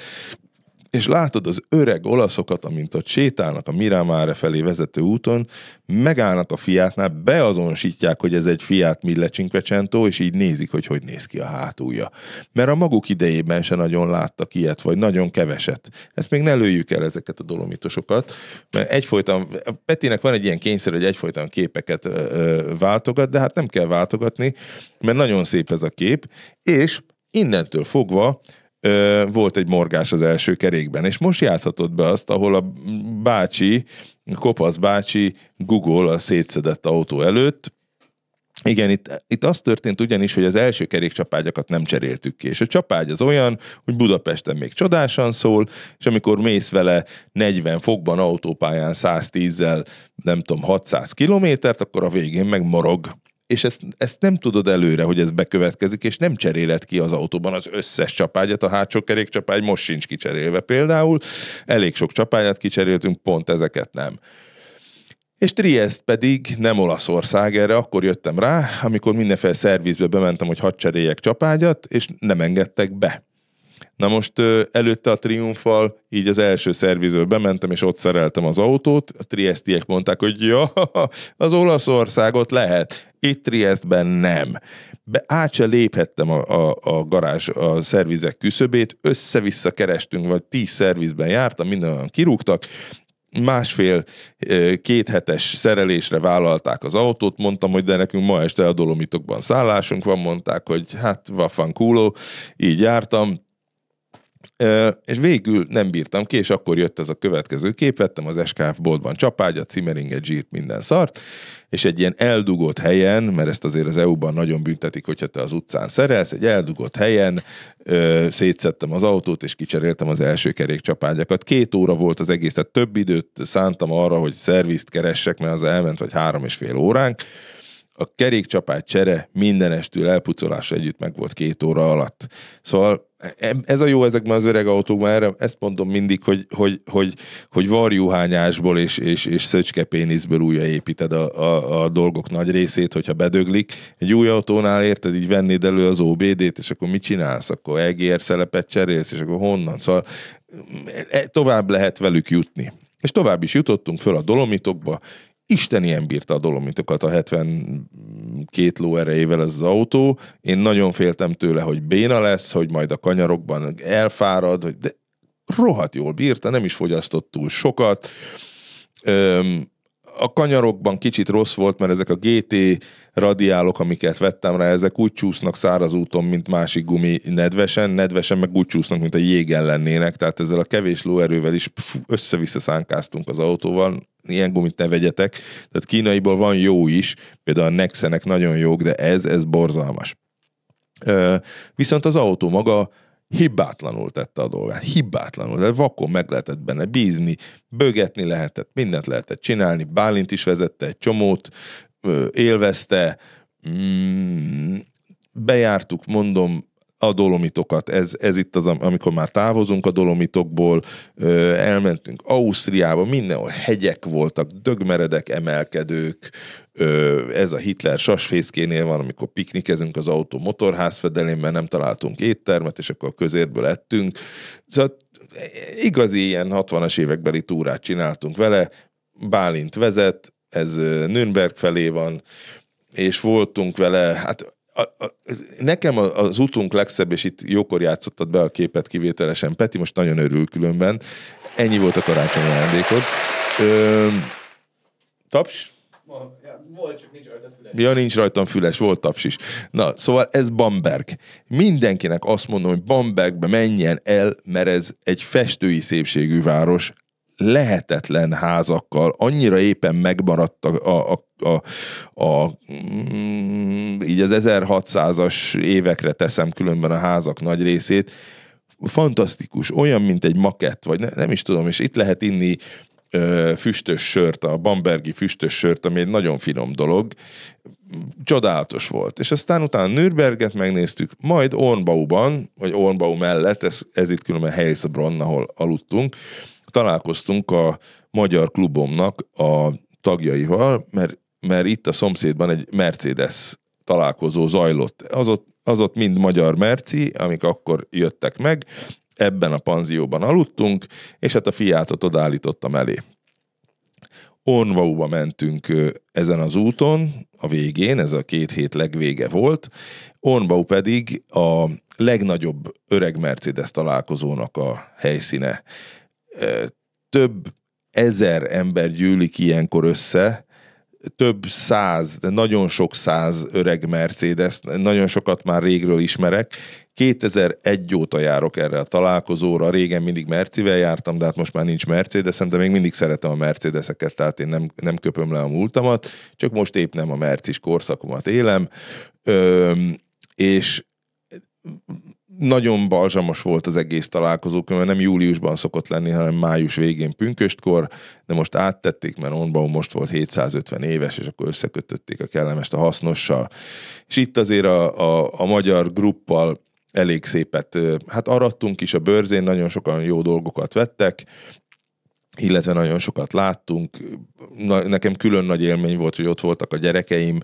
és látod az öreg olaszokat, amint ott sétálnak a Miramare felé vezető úton, megállnak a fiátnál, beazonosítják, hogy ez egy fiát Mille Cinquecento, és így nézik, hogy hogy néz ki a hátulja. Mert a maguk idejében se nagyon láttak ilyet, vagy nagyon keveset. Ezt még ne lőjük el ezeket a dolomitosokat, mert egyfolytan, Petinek van egy ilyen kényszer, hogy egyfolytan képeket ö, ö, váltogat, de hát nem kell váltogatni, mert nagyon szép ez a kép, és innentől fogva volt egy morgás az első kerékben, és most játszhatod be azt, ahol a bácsi, a kopasz bácsi Google a szétszedett autó előtt, igen, itt, itt az történt ugyanis, hogy az első kerékcsapágyakat nem cseréltük ki, és a csapágy az olyan, hogy Budapesten még csodásan szól, és amikor mész vele 40 fokban autópályán 110-zel, nem tudom, 600 kilométert, akkor a végén meg morog és ezt, ezt nem tudod előre, hogy ez bekövetkezik, és nem cseréled ki az autóban az összes csapágyat, a hátsó kerékcsapágy most sincs kicserélve például, elég sok csapágyat kicseréltünk, pont ezeket nem. És Triest pedig nem Olaszország, erre akkor jöttem rá, amikor mindenféle szervizbe bementem, hogy hadd cseréljek csapágyat, és nem engedtek be. Na most előtte a Triumfal így az első szervizőbe bementem, és ott szereltem az autót. A triestiek mondták, hogy ja, az Olaszországot lehet, itt Triestben nem. Be, át se léphettem a, a, a garázs, a szervizek küszöbét, össze-vissza kerestünk, vagy tíz szervizben jártam, minden kirúgtak, másfél két hetes szerelésre vállalták az autót, mondtam, hogy de nekünk ma este a Dolomitokban szállásunk van, mondták, hogy hát vaffan kúló, így jártam, és végül nem bírtam ki, és akkor jött ez a következő kép, vettem az SKF boltban csapágyat, cimeringet, zsírt, minden szart, és egy ilyen eldugott helyen, mert ezt azért az EU-ban nagyon büntetik, hogyha te az utcán szerelsz, egy eldugott helyen ö, szétszettem az autót, és kicseréltem az első kerék csapágyakat. Két óra volt az egész, tehát több időt szántam arra, hogy szervizt keressek, mert az elment vagy három és fél óránk. A kerékcsapát csere mindenestül elpucolása együtt meg volt két óra alatt. Szóval ez a jó ezekben az öreg autókban, erre ezt mondom mindig, hogy, hogy, hogy, hogy varjuhányásból és, és, és szöcskepéniszből újraépíted a, a, a, dolgok nagy részét, hogyha bedöglik. Egy új autónál érted, így vennéd elő az OBD-t, és akkor mit csinálsz? Akkor EGR szelepet cserélsz, és akkor honnan? Szóval e, e, tovább lehet velük jutni. És tovább is jutottunk föl a dolomitokba, ilyen bírta a dolomitokat a 72 ló erejével ez az autó. Én nagyon féltem tőle, hogy béna lesz, hogy majd a kanyarokban elfárad, de rohadt jól bírta, nem is fogyasztott túl sokat. Öm, a kanyarokban kicsit rossz volt, mert ezek a GT radiálok, amiket vettem rá, ezek úgy csúsznak száraz úton, mint másik gumi nedvesen, nedvesen meg úgy csúsznak, mint a jégen lennének, tehát ezzel a kevés lóerővel is össze-vissza szánkáztunk az autóval, ilyen gumit ne vegyetek. Tehát kínaiból van jó is, például a Nexenek nagyon jók, de ez, ez borzalmas. Viszont az autó maga hibátlanul tette a dolgát, hibátlanul, de vakon meg lehetett benne bízni, bögetni lehetett, mindent lehetett csinálni, Bálint is vezette egy csomót, élvezte, mm, bejártuk, mondom, a dolomitokat. Ez, ez itt az, amikor már távozunk a dolomitokból, elmentünk Ausztriába, mindenhol hegyek voltak, dögmeredek, emelkedők, ez a Hitler sasfészkénél van, amikor piknikezünk az autó motorház fedelén, mert nem találtunk éttermet, és akkor a közérből ettünk. Szóval igazi ilyen 60-as évekbeli túrát csináltunk vele, Bálint vezet, ez Nürnberg felé van, és voltunk vele, hát a, a, nekem az utunk legszebb, és itt jókor játszottad be a képet kivételesen, Peti most nagyon örül különben. Ennyi volt a karácsonyi ajándékod. Ö, taps? Volt, csak nincs rajta füles. Ja, nincs rajtam füles, volt taps is. Na, szóval ez Bamberg. Mindenkinek azt mondom, hogy Bambergbe menjen el, mert ez egy festői szépségű város, lehetetlen házakkal, annyira éppen megmaradt a, a, a, a, a mm, így az 1600-as évekre teszem különben a házak nagy részét, fantasztikus, olyan, mint egy makett, vagy ne, nem is tudom, és itt lehet inni ö, füstös sört, a bambergi füstös sört, ami egy nagyon finom dolog, csodálatos volt. És aztán utána Nürnberget megnéztük, majd Ornbauban, vagy Ornbau mellett, ez, ez itt különben Heilsbronn, ahol aludtunk, találkoztunk a magyar klubomnak a tagjaival, mert, mert itt a szomszédban egy Mercedes találkozó zajlott. Az ott, az ott mind magyar merci, amik akkor jöttek meg, ebben a panzióban aludtunk, és hát a fiátot odállítottam elé. Onvauba mentünk ezen az úton, a végén, ez a két hét legvége volt, Onvau pedig a legnagyobb öreg Mercedes találkozónak a helyszíne több ezer ember gyűlik ilyenkor össze, több száz, de nagyon sok száz öreg Mercedes, nagyon sokat már régről ismerek. 2001 óta járok erre a találkozóra, régen mindig Mercivel jártam, de hát most már nincs Mercedesem, de még mindig szeretem a Mercedeseket, tehát én nem, nem köpöm le a múltamat, csak most épp nem a Mercis korszakomat élem, Öm, és nagyon balzsamos volt az egész találkozó, mert nem júliusban szokott lenni, hanem május végén pünköstkor, de most áttették, mert Onbaum most volt 750 éves, és akkor összekötötték a kellemest a hasznossal. És itt azért a, a, a magyar gruppal elég szépet, hát arattunk is a bőrzén, nagyon sokan jó dolgokat vettek, illetve nagyon sokat láttunk. Na, nekem külön nagy élmény volt, hogy ott voltak a gyerekeim.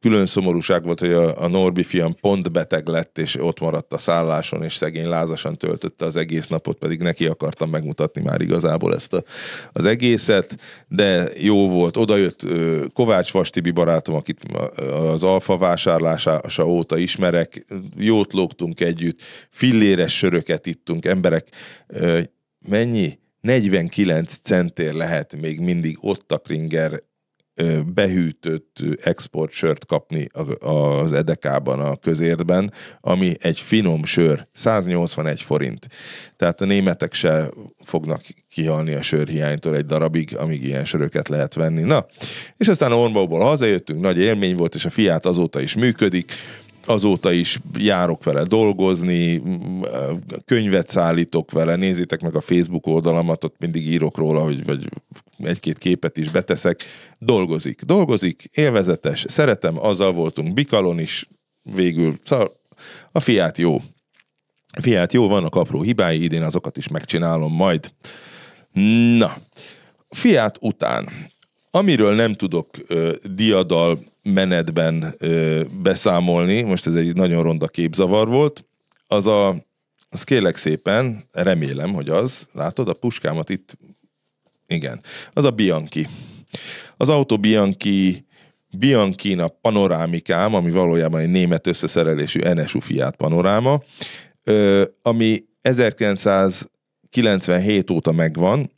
Külön szomorúság volt, hogy a, a Norbi fiam pont beteg lett, és ott maradt a szálláson, és szegény lázasan töltötte az egész napot, pedig neki akartam megmutatni már igazából ezt a, az egészet, de jó volt. Oda jött Kovács Vastibi barátom, akit az alfa vásárlása óta ismerek. Jót lógtunk együtt, filléres söröket ittunk, emberek mennyi? 49 centér lehet még mindig ott a Kringer behűtött export sört kapni az edekában, a közértben, ami egy finom sör, 181 forint. Tehát a németek se fognak kihalni a sörhiánytól egy darabig, amíg ilyen söröket lehet venni. Na, és aztán Ormóból hazajöttünk, nagy élmény volt, és a fiát azóta is működik azóta is járok vele dolgozni, könyvet szállítok vele, nézzétek meg a Facebook oldalamat, ott mindig írok róla, hogy, vagy egy-két képet is beteszek. Dolgozik, dolgozik, élvezetes, szeretem, azzal voltunk Bikalon is, végül, szóval a fiát jó. A fiát jó, vannak apró hibái, idén azokat is megcsinálom majd. Na, fiát után Amiről nem tudok ö, diadal menetben ö, beszámolni, most ez egy nagyon ronda képzavar volt, az a, az kérlek szépen, remélem, hogy az, látod, a puskámat itt, igen, az a Bianchi. Az autó Bianchi Bianchina panorámikám, ami valójában egy német összeszerelésű NSU Fiat panoráma, ami 1997 óta megvan,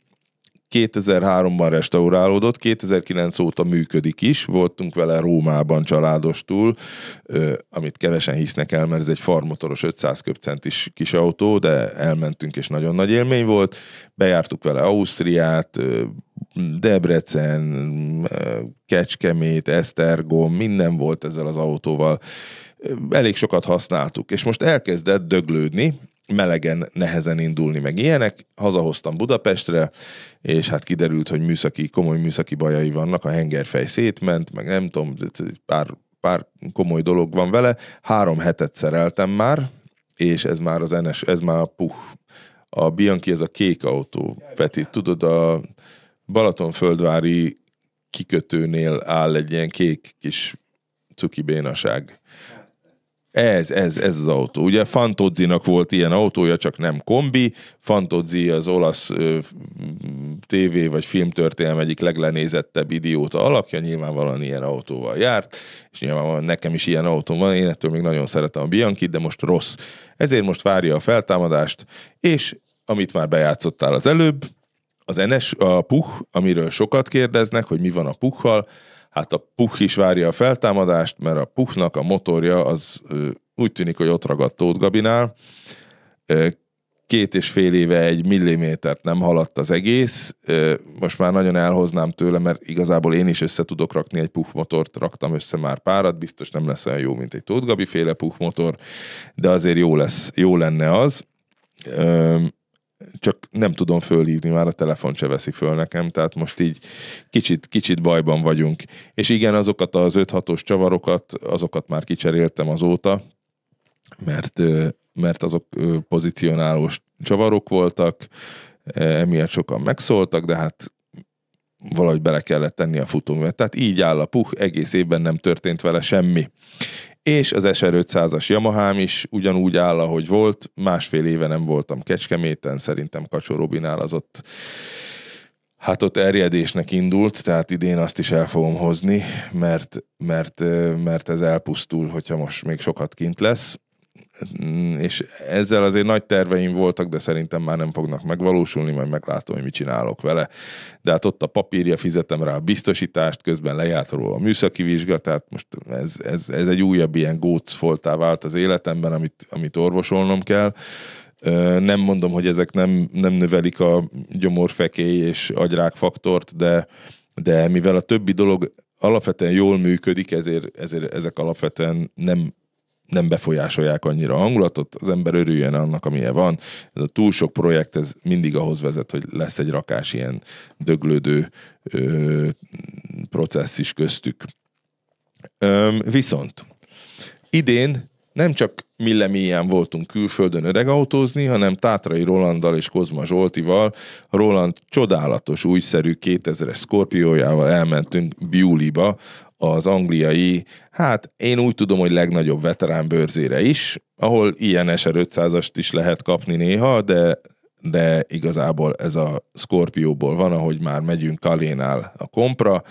2003-ban restaurálódott, 2009 óta működik is, voltunk vele Rómában családostul, amit kevesen hisznek el, mert ez egy farmotoros 500 köbcentis kis autó, de elmentünk, és nagyon nagy élmény volt. Bejártuk vele Ausztriát, Debrecen, Kecskemét, Esztergom, minden volt ezzel az autóval. Elég sokat használtuk, és most elkezdett döglődni, melegen nehezen indulni, meg ilyenek. Hazahoztam Budapestre, és hát kiderült, hogy műszaki, komoly műszaki bajai vannak, a hengerfej szétment, meg nem tudom, pár, pár komoly dolog van vele. Három hetet szereltem már, és ez már az NS, ez már a puh. A Bianchi, ez a kék autó, Peti. Tudod, a Balatonföldvári kikötőnél áll egy ilyen kék kis bénaság. Ez, ez, ez az autó. Ugye Fantozzinak volt ilyen autója, csak nem kombi. Fantozzi az olasz ö, TV vagy filmtörténelem egyik leglenézettebb idióta alakja, nyilvánvalóan ilyen autóval járt, és nyilvánvalóan nekem is ilyen autóm van, én ettől még nagyon szeretem a Bianchi, de most rossz. Ezért most várja a feltámadást, és amit már bejátszottál az előbb, az NS, a puh, amiről sokat kérdeznek, hogy mi van a puhhal, hát a puh is várja a feltámadást, mert a puhnak a motorja az úgy tűnik, hogy ott ragadt Tóth Gabinál. Két és fél éve egy millimétert nem haladt az egész. Most már nagyon elhoznám tőle, mert igazából én is össze tudok rakni egy puh motort, raktam össze már párat, biztos nem lesz olyan jó, mint egy Tóth Gabi féle puh motor, de azért jó lesz, jó lenne az csak nem tudom fölhívni, már a telefon se veszi föl nekem, tehát most így kicsit, kicsit bajban vagyunk. És igen, azokat az 5-6-os csavarokat, azokat már kicseréltem azóta, mert, mert azok pozícionálós csavarok voltak, e, emiatt sokan megszóltak, de hát valahogy bele kellett tenni a futóművet. Tehát így áll a puh, egész évben nem történt vele semmi és az SR500-as Yamahám is ugyanúgy áll, ahogy volt. Másfél éve nem voltam Kecskeméten, szerintem Kacsó Robinál az ott Hát ott erjedésnek indult, tehát idén azt is el fogom hozni, mert, mert, mert ez elpusztul, hogyha most még sokat kint lesz. Mm, és ezzel azért nagy terveim voltak, de szerintem már nem fognak megvalósulni, majd meglátom, hogy mit csinálok vele. De hát ott a papírja, fizetem rá a biztosítást, közben lejárt róla a műszaki vizsga, tehát most ez, ez, ez egy újabb ilyen gócfoltá vált az életemben, amit, amit orvosolnom kell. Nem mondom, hogy ezek nem, nem növelik a gyomorfekély és agyrák faktort, de, de mivel a többi dolog alapvetően jól működik, ezért, ezért ezek alapvetően nem nem befolyásolják annyira a hangulatot, az ember örüljön annak, amilyen van. Ez a túl sok projekt, ez mindig ahhoz vezet, hogy lesz egy rakás ilyen döglődő ö, processz is köztük. Ö, viszont idén nem csak millemélyen voltunk külföldön öregautózni, hanem Tátrai Rolanddal és Kozma Zsoltival, Roland csodálatos újszerű 2000-es Scorpiójával elmentünk Biuliba, az angliai, hát én úgy tudom, hogy legnagyobb veterán bőrzére is, ahol ilyen SR 500-ast is lehet kapni néha, de de igazából ez a Scorpióból van, ahogy már megyünk Kalénál a kompra.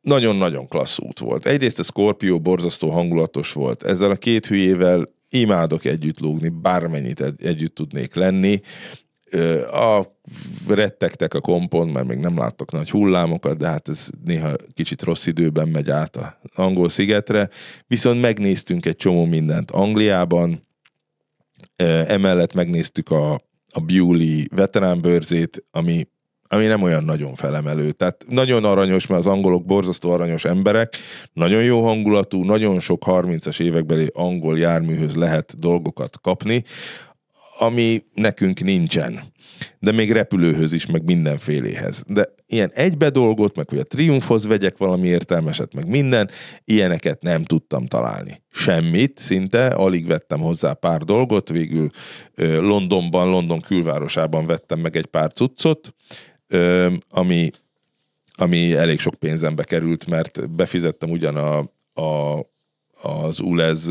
Nagyon-nagyon klassz út volt. Egyrészt a Scorpio borzasztó hangulatos volt. Ezzel a két hülyével imádok együtt lógni, bármennyit együtt tudnék lenni. A rettegtek a kompon, mert még nem láttak nagy hullámokat, de hát ez néha kicsit rossz időben megy át a angol szigetre. Viszont megnéztünk egy csomó mindent Angliában, emellett megnéztük a, a Bewley veteránbőrzét, ami ami nem olyan nagyon felemelő. Tehát nagyon aranyos, mert az angolok borzasztó aranyos emberek, nagyon jó hangulatú, nagyon sok 30-as évekbeli angol járműhöz lehet dolgokat kapni ami nekünk nincsen. De még repülőhöz is, meg mindenféléhez. De ilyen egybe dolgot, meg hogy a triumfhoz vegyek valami értelmeset, meg minden, ilyeneket nem tudtam találni. Semmit, szinte, alig vettem hozzá pár dolgot, végül Londonban, London külvárosában vettem meg egy pár cuccot, ami, ami elég sok pénzembe került, mert befizettem ugyan a, a, az ULEZ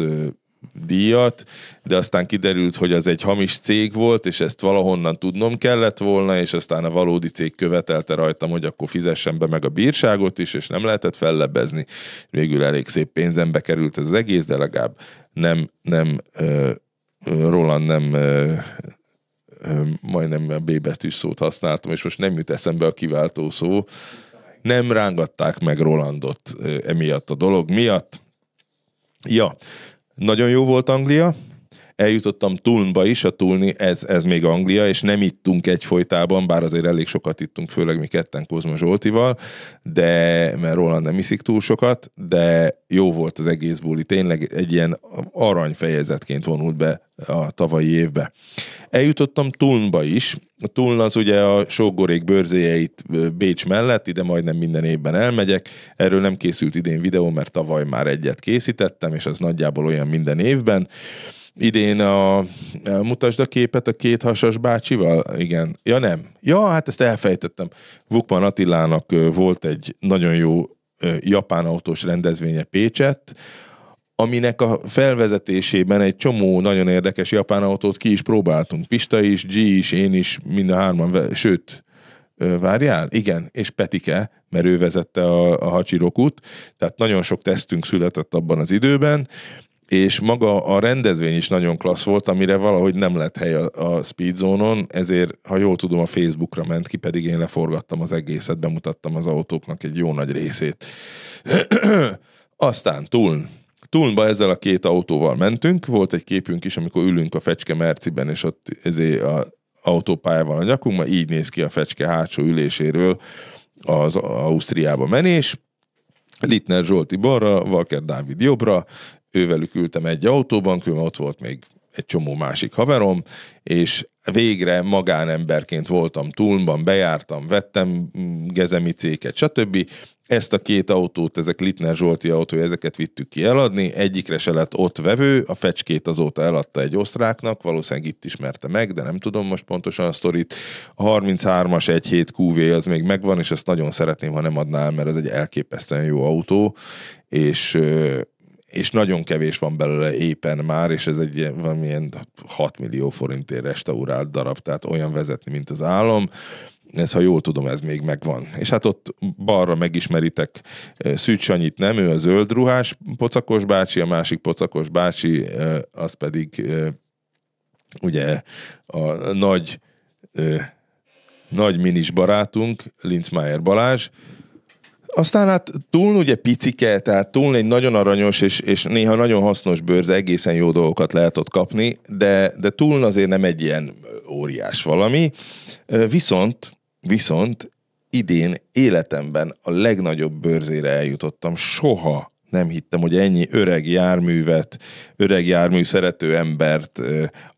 díjat, de aztán kiderült, hogy az egy hamis cég volt, és ezt valahonnan tudnom kellett volna, és aztán a valódi cég követelte rajtam, hogy akkor fizessen be meg a bírságot is, és nem lehetett fellebbezni. Végül elég szép pénzembe került ez az egész, de legalább nem, nem uh, Roland nem uh, majdnem a B betűs szót használtam, és most nem jut eszembe a kiváltó szó. Nem rángatták meg Rolandot emiatt a dolog miatt. Ja, nagyon jó volt Anglia, Eljutottam Tulnba is, a Tulni, ez, ez még Anglia, és nem ittunk egyfolytában, bár azért elég sokat ittunk, főleg mi ketten Kozma Zsoltival, de mert Roland nem iszik túl sokat, de jó volt az egész buli, tényleg egy ilyen aranyfejezetként vonult be a tavalyi évbe. Eljutottam Tulnba is. A Tuln az ugye a Sógorék bőrzéjeit Bécs mellett, ide majdnem minden évben elmegyek. Erről nem készült idén videó, mert tavaly már egyet készítettem, és az nagyjából olyan minden évben idén a, a Mutasd a képet a két hasas bácsival? Igen. Ja nem. Ja, hát ezt elfejtettem. Vukman Attilának volt egy nagyon jó japán autós rendezvénye Pécsett, aminek a felvezetésében egy csomó nagyon érdekes japán autót ki is próbáltunk. Pista is, G is, én is, mind a hárman, sőt, várjál? Igen, és Petike, mert ő vezette a, a Hachirokut, tehát nagyon sok tesztünk született abban az időben, és maga a rendezvény is nagyon klassz volt, amire valahogy nem lett hely a, a speedzónon, ezért, ha jól tudom, a Facebookra ment ki, pedig én leforgattam az egészet, bemutattam az autóknak egy jó nagy részét. Aztán túl Tulnba ezzel a két autóval mentünk, volt egy képünk is, amikor ülünk a fecske Merciben, és ott ezé a autópályával a mert így néz ki a fecske hátsó üléséről az Ausztriába menés, Littner Zsolti balra, Walker Dávid jobbra, ővelük ültem egy autóban, különben ott volt még egy csomó másik haverom, és végre magánemberként voltam túlban, bejártam, vettem mm, gezemi céket, stb. Ezt a két autót, ezek Litner Zsolti autói, ezeket vittük ki eladni, egyikre se lett ott vevő, a fecskét azóta eladta egy osztráknak, valószínűleg itt ismerte meg, de nem tudom most pontosan a sztorit. A 33-as 17 QV az még megvan, és azt nagyon szeretném, ha nem adnál, mert ez egy elképesztően jó autó, és és nagyon kevés van belőle éppen már, és ez egy valamilyen 6 millió forintért restaurált darab, tehát olyan vezetni, mint az álom. Ez, ha jól tudom, ez még megvan. És hát ott balra megismeritek Szűcs Anyit, nem ő a zöld ruhás pocakos bácsi, a másik pocakos bácsi, az pedig ugye a nagy nagy minis barátunk, Linzmeier Mayer Balázs, aztán hát túl ugye picike, tehát túl egy nagyon aranyos és, és néha nagyon hasznos bőrze, egészen jó dolgokat lehet ott kapni, de, de túl azért nem egy ilyen óriás valami. Viszont, viszont idén életemben a legnagyobb bőrzére eljutottam. Soha nem hittem, hogy ennyi öreg járművet, öreg jármű szerető embert,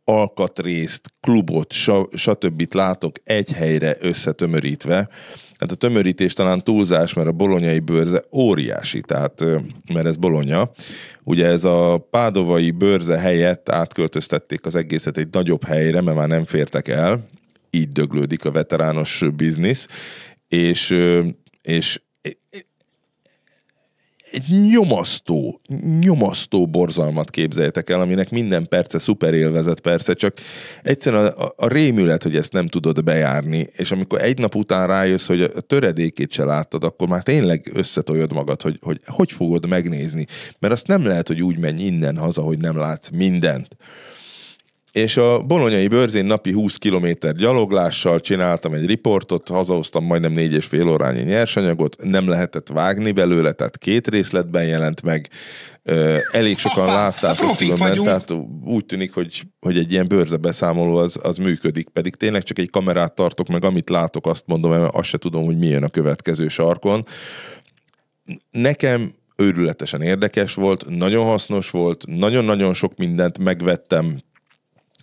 alkatrészt, klubot, stb. látok egy helyre összetömörítve. Hát a tömörítés talán túlzás, mert a bolonyai bőrze óriási, tehát mert ez bolonya. Ugye ez a pádovai bőrze helyett átköltöztették az egészet egy nagyobb helyre, mert már nem fértek el, így döglődik a veterános biznisz, és, és egy nyomasztó, nyomasztó borzalmat képzeljetek el, aminek minden perce szuper élvezet persze, csak egyszerűen a, a, a rémület, hogy ezt nem tudod bejárni, és amikor egy nap után rájössz, hogy a töredékét se láttad, akkor már tényleg összetoljod magad, hogy, hogy hogy fogod megnézni, mert azt nem lehet, hogy úgy menj innen haza, hogy nem látsz mindent és a bolonyai bőrzén napi 20 km gyaloglással csináltam egy riportot, hazahoztam majdnem fél órányi nyersanyagot, nem lehetett vágni belőle, tehát két részletben jelent meg. Elég sokan látták, különben, tehát úgy tűnik, hogy, hogy egy ilyen bőrze beszámoló az, az működik, pedig tényleg csak egy kamerát tartok, meg amit látok, azt mondom, mert azt se tudom, hogy mi jön a következő sarkon. Nekem őrületesen érdekes volt, nagyon hasznos volt, nagyon-nagyon sok mindent megvettem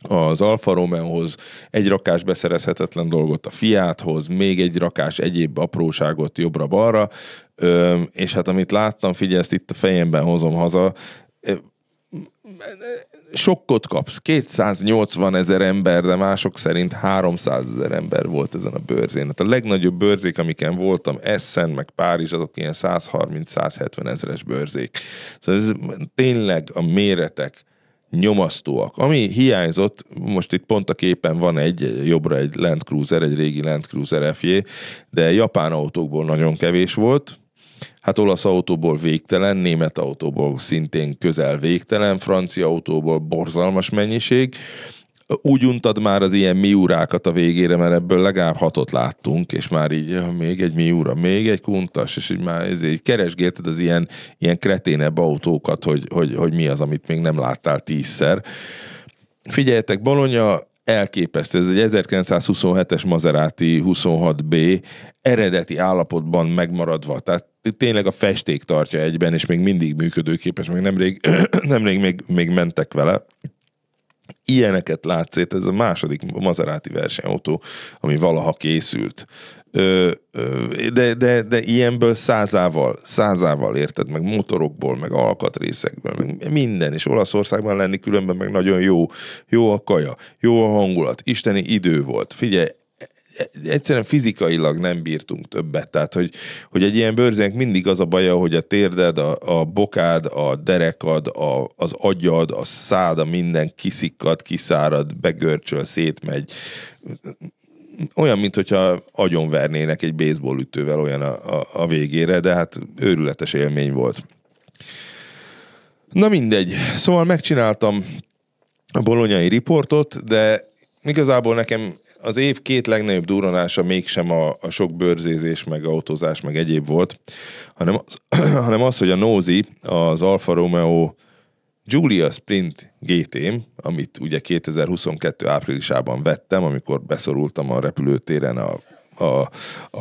az Alfa Romeohoz, egy rakás beszerezhetetlen dolgot a Fiathoz, még egy rakás egyéb apróságot jobbra-balra, és hát amit láttam, figyelj, ezt itt a fejemben hozom haza, sokkot kapsz. 280 ezer ember, de mások szerint 300 ezer ember volt ezen a bőrzén. Hát a legnagyobb bőrzék, amiken voltam, Essen, meg Párizs, azok ilyen 130-170 ezeres bőrzék. Szóval ez tényleg a méretek nyomasztóak. Ami hiányzott, most itt pont a képen van egy, jobbra egy Land Cruiser, egy régi Land Cruiser FJ, de japán autókból nagyon kevés volt, Hát olasz autóból végtelen, német autóból szintén közel végtelen, francia autóból borzalmas mennyiség, úgy untad már az ilyen miurákat a végére, mert ebből legalább hatot láttunk, és már így ja, még egy miura, még egy kuntas, és így már ezért keresgélted az ilyen, ilyen kreténebb autókat, hogy, hogy, hogy mi az, amit még nem láttál tízszer. Figyeljetek, Bologna elképesztő. Ez egy 1927-es Maserati 26B eredeti állapotban megmaradva. Tehát tényleg a festék tartja egyben, és még mindig működőképes, még nemrég, nemrég még, még mentek vele ilyeneket látsz ez a második Maserati versenyautó, ami valaha készült. Ö, ö, de, de, de ilyenből százával, százával érted, meg motorokból, meg alkatrészekből, meg minden, és Olaszországban lenni különben meg nagyon jó, jó a kaja, jó a hangulat, isteni idő volt. Figyelj, egyszerűen fizikailag nem bírtunk többet. Tehát, hogy, hogy egy ilyen bőrzénk mindig az a baja, hogy a térded, a, a bokád, a derekad, a, az agyad, a szád, a minden kiszikkad, kiszárad, begörcsöl, szétmegy. Olyan, mint agyon agyonvernének egy baseballütővel olyan a, a, a végére, de hát őrületes élmény volt. Na mindegy. Szóval megcsináltam a bolonyai riportot, de igazából nekem az év két legnagyobb duranása mégsem a, a sok bőrzézés, meg autózás, meg egyéb volt, hanem, hanem az, hogy a Nózi, az Alfa Romeo Giulia Sprint gt amit ugye 2022 áprilisában vettem, amikor beszorultam a repülőtéren a a,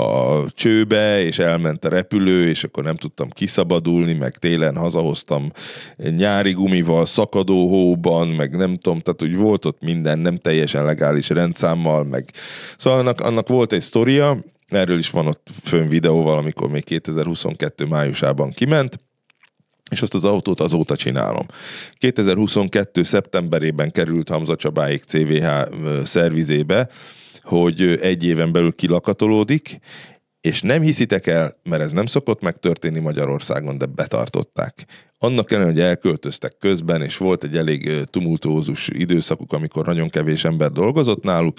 a csőbe, és elment a repülő, és akkor nem tudtam kiszabadulni, meg télen hazahoztam nyári gumival, szakadó hóban, meg nem tudom, tehát úgy volt ott minden nem teljesen legális rendszámmal, meg szóval annak, annak volt egy sztoria, erről is van ott fönn videóval, amikor még 2022 májusában kiment, és azt az autót azóta csinálom. 2022. szeptemberében került Hamza Csabáik CVH szervizébe, hogy egy éven belül kilakatolódik, és nem hiszitek el, mert ez nem szokott megtörténni Magyarországon, de betartották. Annak ellenére, hogy elköltöztek közben, és volt egy elég tumultózus időszakuk, amikor nagyon kevés ember dolgozott náluk,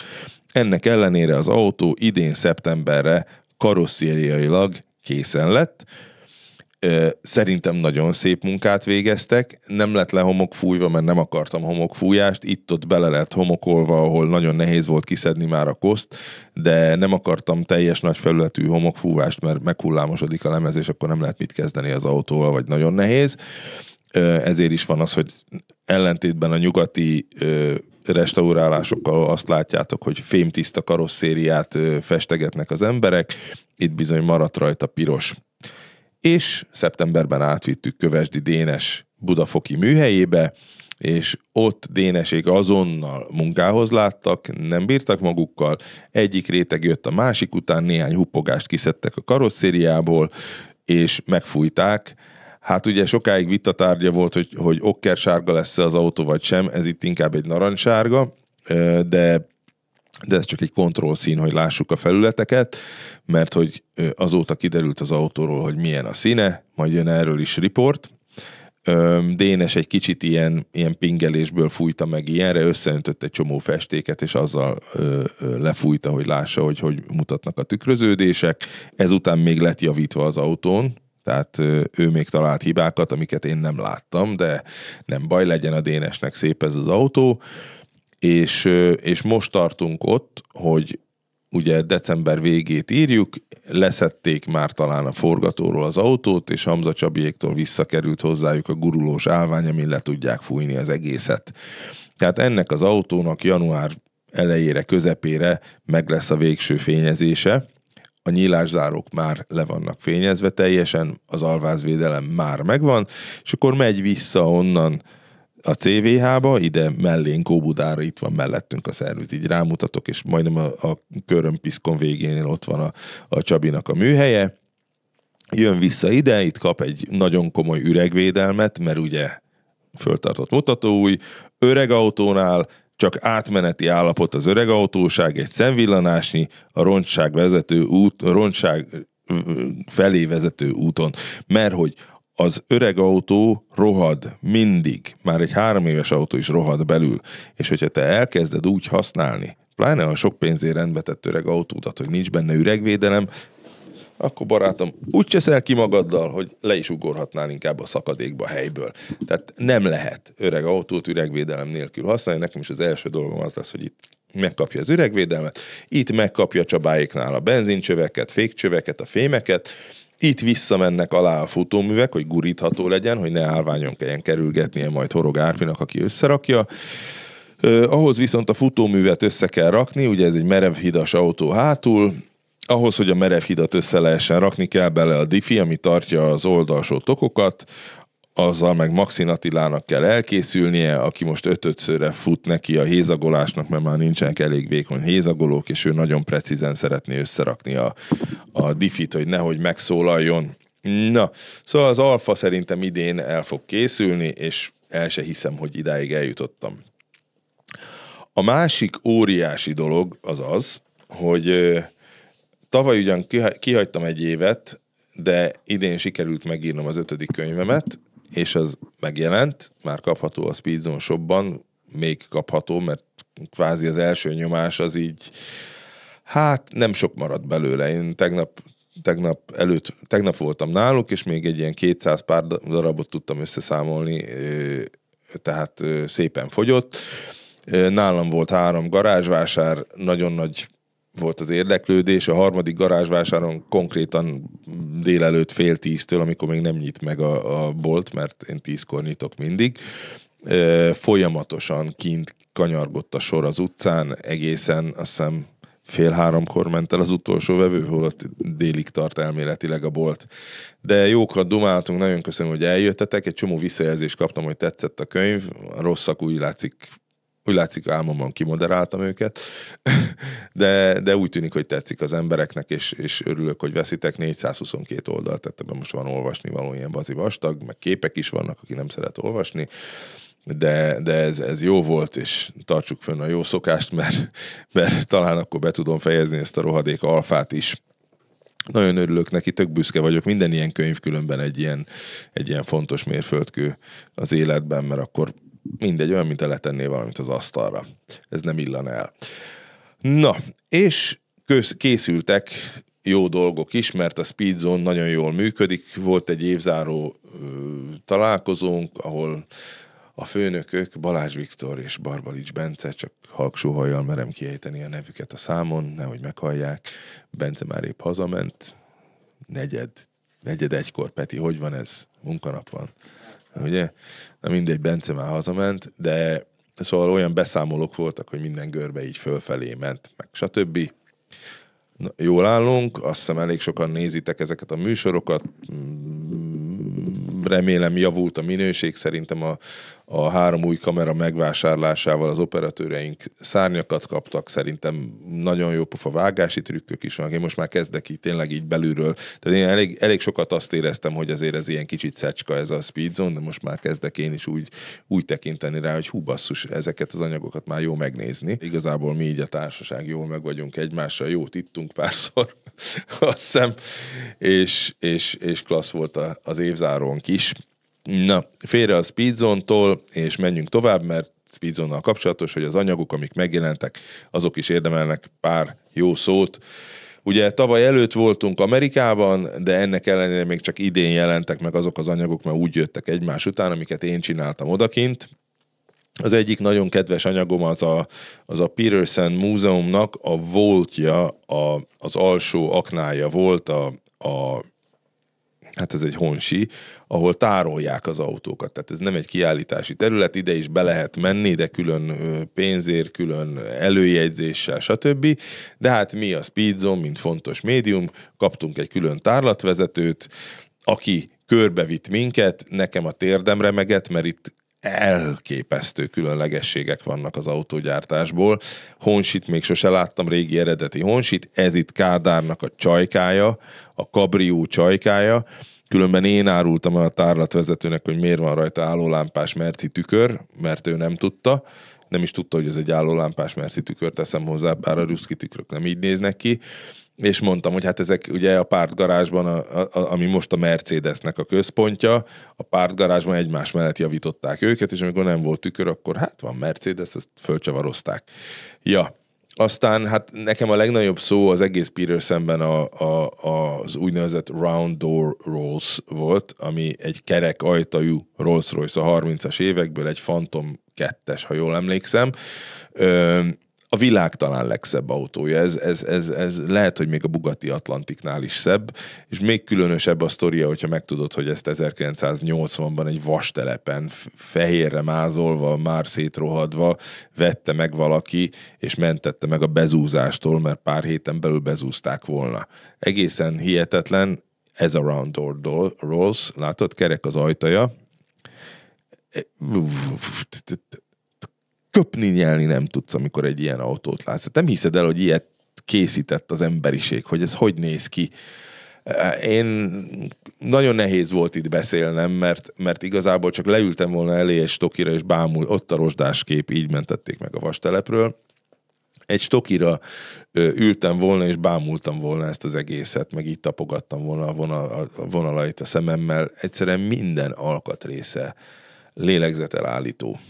ennek ellenére az autó idén szeptemberre karosszériailag készen lett, Szerintem nagyon szép munkát végeztek, nem lett le fújva, mert nem akartam homokfújást, itt-ott bele lett homokolva, ahol nagyon nehéz volt kiszedni már a koszt, de nem akartam teljes nagy felületű homokfúvást, mert meghullámosodik a lemez, és akkor nem lehet mit kezdeni az autóval, vagy nagyon nehéz. Ezért is van az, hogy ellentétben a nyugati restaurálásokkal azt látjátok, hogy fémtiszta karosszériát festegetnek az emberek, itt bizony maradt rajta piros és szeptemberben átvittük Kövesdi Dénes Budafoki műhelyébe, és ott Dénesék azonnal munkához láttak, nem bírtak magukkal, egyik réteg jött a másik után, néhány huppogást kiszedtek a karosszériából, és megfújták. Hát ugye sokáig tárgya volt, hogy, hogy okker sárga lesz e az autó vagy sem, ez itt inkább egy narancsárga de de ez csak egy kontroll szín, hogy lássuk a felületeket, mert hogy azóta kiderült az autóról, hogy milyen a színe, majd jön erről is riport. Dénes egy kicsit ilyen, ilyen pingelésből fújta meg ilyenre, összeöntött egy csomó festéket, és azzal ö, ö, lefújta, hogy lássa, hogy hogy mutatnak a tükröződések. Ezután még lett javítva az autón, tehát ő még talált hibákat, amiket én nem láttam, de nem baj, legyen a Dénesnek szép ez az autó és, és most tartunk ott, hogy ugye december végét írjuk, leszették már talán a forgatóról az autót, és Hamza Csabiéktól visszakerült hozzájuk a gurulós állvány, amin le tudják fújni az egészet. Tehát ennek az autónak január elejére, közepére meg lesz a végső fényezése. A nyílászárók már le vannak fényezve teljesen, az alvázvédelem már megvan, és akkor megy vissza onnan a CVH-ba, ide mellénk Óbudára, itt van mellettünk a szerviz, így rámutatok, és majdnem a, a körömpiszkon végénél ott van a, a Csabinak a műhelye, jön vissza ide, itt kap egy nagyon komoly üregvédelmet, mert ugye föltartott mutatóúj, öreg autónál csak átmeneti állapot az öreg autóság, egy szemvillanásnyi, a rontság vezető út, rontság felé vezető úton, mert hogy az öreg autó rohad mindig, már egy három éves autó is rohad belül, és hogyha te elkezded úgy használni, pláne a sok pénzért rendbe tett öreg autódat, hogy nincs benne üregvédelem, akkor barátom, úgy cseszel ki magaddal, hogy le is ugorhatnál inkább a szakadékba a helyből. Tehát nem lehet öreg autót üregvédelem nélkül használni. Nekem is az első dolgom az lesz, hogy itt megkapja az üregvédelmet, itt megkapja Csabáéknál a benzincsöveket, fékcsöveket, a fémeket, itt visszamennek alá a futóművek, hogy gurítható legyen, hogy ne állványon kelljen kerülgetnie majd Horog Árpinak, aki összerakja. Ö, ahhoz viszont a futóművet össze kell rakni, ugye ez egy merevhidas autó hátul, ahhoz, hogy a merev hidat össze lehessen rakni, kell bele a diffi, ami tartja az oldalsó tokokat, azzal meg Maxin Attilának kell elkészülnie, aki most ötötszörre fut neki a hézagolásnak, mert már nincsenek elég vékony hézagolók, és ő nagyon precízen szeretné összerakni a, a diffit, hogy nehogy megszólaljon. Na, szóval az alfa szerintem idén el fog készülni, és el se hiszem, hogy idáig eljutottam. A másik óriási dolog az az, hogy tavaly ugyan kihagytam egy évet, de idén sikerült megírnom az ötödik könyvemet, és az megjelent, már kapható a Speedzone shopban, még kapható, mert kvázi az első nyomás az így, hát nem sok maradt belőle. Én tegnap, tegnap előtt, tegnap voltam náluk, és még egy ilyen 200 pár darabot tudtam összeszámolni, tehát szépen fogyott. Nálam volt három garázsvásár, nagyon nagy volt az érdeklődés, a harmadik garázsvásáron konkrétan délelőtt fél tíztől, amikor még nem nyit meg a, a bolt, mert én tízkor nyitok mindig, folyamatosan kint kanyargott a sor az utcán, egészen azt hiszem fél háromkor ment el az utolsó vevő, holott délig tart elméletileg a bolt. De jókat dumáltunk, nagyon köszönöm, hogy eljöttetek, egy csomó visszajelzést kaptam, hogy tetszett a könyv, a rosszak úgy látszik úgy látszik álmomban kimoderáltam őket, de, de úgy tűnik, hogy tetszik az embereknek, és, és örülök, hogy veszitek 422 oldalt, tehát ebben most van olvasni való ilyen bazi vastag, meg képek is vannak, aki nem szeret olvasni, de, de ez, ez jó volt, és tartsuk fönn a jó szokást, mert, mert talán akkor be tudom fejezni ezt a rohadék alfát is. Nagyon örülök neki, tök büszke vagyok. Minden ilyen könyv különben egy ilyen, egy ilyen fontos mérföldkő az életben, mert akkor mindegy, olyan, mint a letennél valamit az asztalra. Ez nem illan el. Na, és köz, készültek jó dolgok is, mert a Speed Zone nagyon jól működik. Volt egy évzáró ö, találkozónk, ahol a főnökök Balázs Viktor és Barbalics Bence, csak halksóhajjal merem kiejteni a nevüket a számon, nehogy meghallják. Bence már épp hazament, negyed, negyed egykor, Peti, hogy van ez? Munkanap van ugye? Na mindegy, Bence már hazament, de szóval olyan beszámolók voltak, hogy minden görbe így fölfelé ment, meg stb. Na, jól állunk, azt hiszem elég sokan nézitek ezeket a műsorokat, mm, remélem javult a minőség, szerintem a, a három új kamera megvásárlásával az operatőreink szárnyakat kaptak, szerintem nagyon jó pofa vágási trükkök is van. Én most már kezdek így tényleg így belülről. Tehát én elég, elég sokat azt éreztem, hogy azért ez ilyen kicsit szecska ez a Speed Zone, de most már kezdek én is úgy, úgy tekinteni rá, hogy hú basszus, ezeket az anyagokat már jó megnézni. Igazából mi így a társaság jól meg vagyunk egymással, jót ittunk párszor, azt hiszem, és, és, és klassz volt az évzárónk is. Na, félre a Speedzone-tól, és menjünk tovább, mert Speedzone-nal kapcsolatos, hogy az anyagok, amik megjelentek, azok is érdemelnek pár jó szót. Ugye tavaly előtt voltunk Amerikában, de ennek ellenére még csak idén jelentek meg azok az anyagok, mert úgy jöttek egymás után, amiket én csináltam odakint, az egyik nagyon kedves anyagom az a, az a Peterson Múzeumnak a voltja, a, az alsó aknája volt a, a hát ez egy honsi, ahol tárolják az autókat. Tehát ez nem egy kiállítási terület, ide is be lehet menni, de külön pénzért, külön előjegyzéssel, stb. De hát mi a Speedzone, mint fontos médium, kaptunk egy külön tárlatvezetőt, aki körbevitt minket, nekem a térdemre meget, mert itt elképesztő különlegességek vannak az autógyártásból. Honsit még sose láttam, régi eredeti Honsit, ez itt Kádárnak a csajkája, a kabrió csajkája, Különben én árultam el a tárlatvezetőnek, hogy miért van rajta állólámpás merci tükör, mert ő nem tudta. Nem is tudta, hogy ez egy állólámpás merci tükör, teszem hozzá, bár a ruszki tükrök nem így néznek ki és mondtam, hogy hát ezek ugye a pártgarázsban, a, a, ami most a Mercedesnek a központja, a pártgarázsban egymás mellett javították őket, és amikor nem volt tükör, akkor hát van Mercedes, ezt fölcsavarozták. Ja, aztán hát nekem a legnagyobb szó az egész Peter szemben a, a, a, az úgynevezett Round Door Rolls volt, ami egy kerek ajtajú Rolls Royce a 30-as évekből, egy Phantom 2-es, ha jól emlékszem. Ö, a világ talán legszebb autója. Ez, ez, ez, ez lehet, hogy még a Bugatti Atlantiknál is szebb, és még különösebb a sztoria, hogyha megtudod, hogy ezt 1980-ban egy vastelepen fehérre mázolva, már szétrohadva vette meg valaki, és mentette meg a bezúzástól, mert pár héten belül bezúzták volna. Egészen hihetetlen, ez a Round Door Rolls, látod, kerek az ajtaja, e, köpni nyelni nem tudsz, amikor egy ilyen autót látsz. Hát nem hiszed el, hogy ilyet készített az emberiség, hogy ez hogy néz ki. Eh, én nagyon nehéz volt itt beszélnem, mert, mert igazából csak leültem volna elé egy stokira, és bámul, ott a rozsdáskép, így mentették meg a vastelepről. Egy stokira ültem volna, és bámultam volna ezt az egészet, meg így tapogattam volna a, vonal, a vonalait a szememmel. Egyszerűen minden alkatrésze lélegzetelállító. állító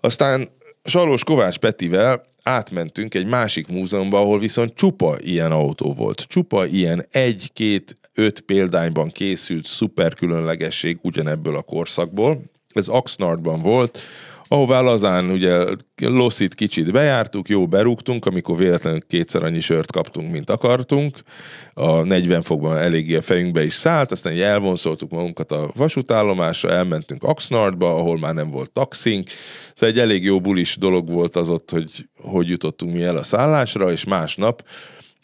aztán Salos Kovács Petivel átmentünk egy másik múzeumba, ahol viszont csupa ilyen autó volt. Csupa ilyen egy-két, öt példányban készült szuper különlegesség ugyanebből a korszakból. Ez Oxnardban volt, ahová lazán ugye loszit kicsit bejártuk, jó berúgtunk, amikor véletlenül kétszer annyi sört kaptunk, mint akartunk. A 40 fokban eléggé a fejünkbe is szállt, aztán így elvonszoltuk magunkat a vasútállomásra, elmentünk Oxnardba, ahol már nem volt taxink. Ez szóval egy elég jó bulis dolog volt az ott, hogy hogy jutottunk mi el a szállásra, és másnap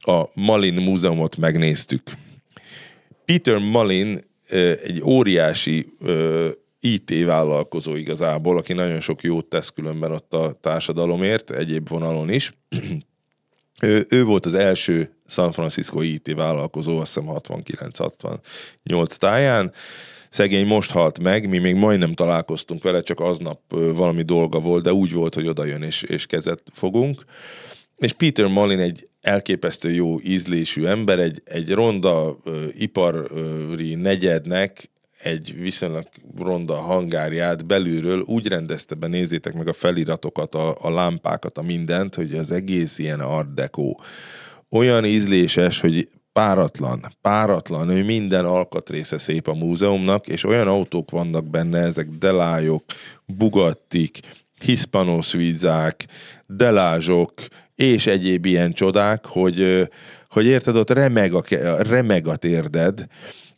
a Malin múzeumot megnéztük. Peter Malin egy óriási IT vállalkozó igazából, aki nagyon sok jót tesz különben ott a társadalomért, egyéb vonalon is. ő, ő volt az első San Francisco IT vállalkozó, azt hiszem 69-68 táján. Szegény most halt meg, mi még majdnem találkoztunk vele, csak aznap valami dolga volt, de úgy volt, hogy odajön és, és kezet fogunk. És Peter Malin egy elképesztő jó ízlésű ember, egy, egy ronda ö, ipari negyednek egy viszonylag ronda hangárját belülről úgy rendezte be, nézzétek meg a feliratokat, a, a lámpákat, a mindent, hogy az egész ilyen art deco. Olyan ízléses, hogy páratlan, páratlan, ő minden alkatrésze szép a múzeumnak, és olyan autók vannak benne, ezek delájok, bugattik, hiszpanoszvízák, delázsok, és egyéb ilyen csodák, hogy, hogy érted, ott remeg a, remeg a térded,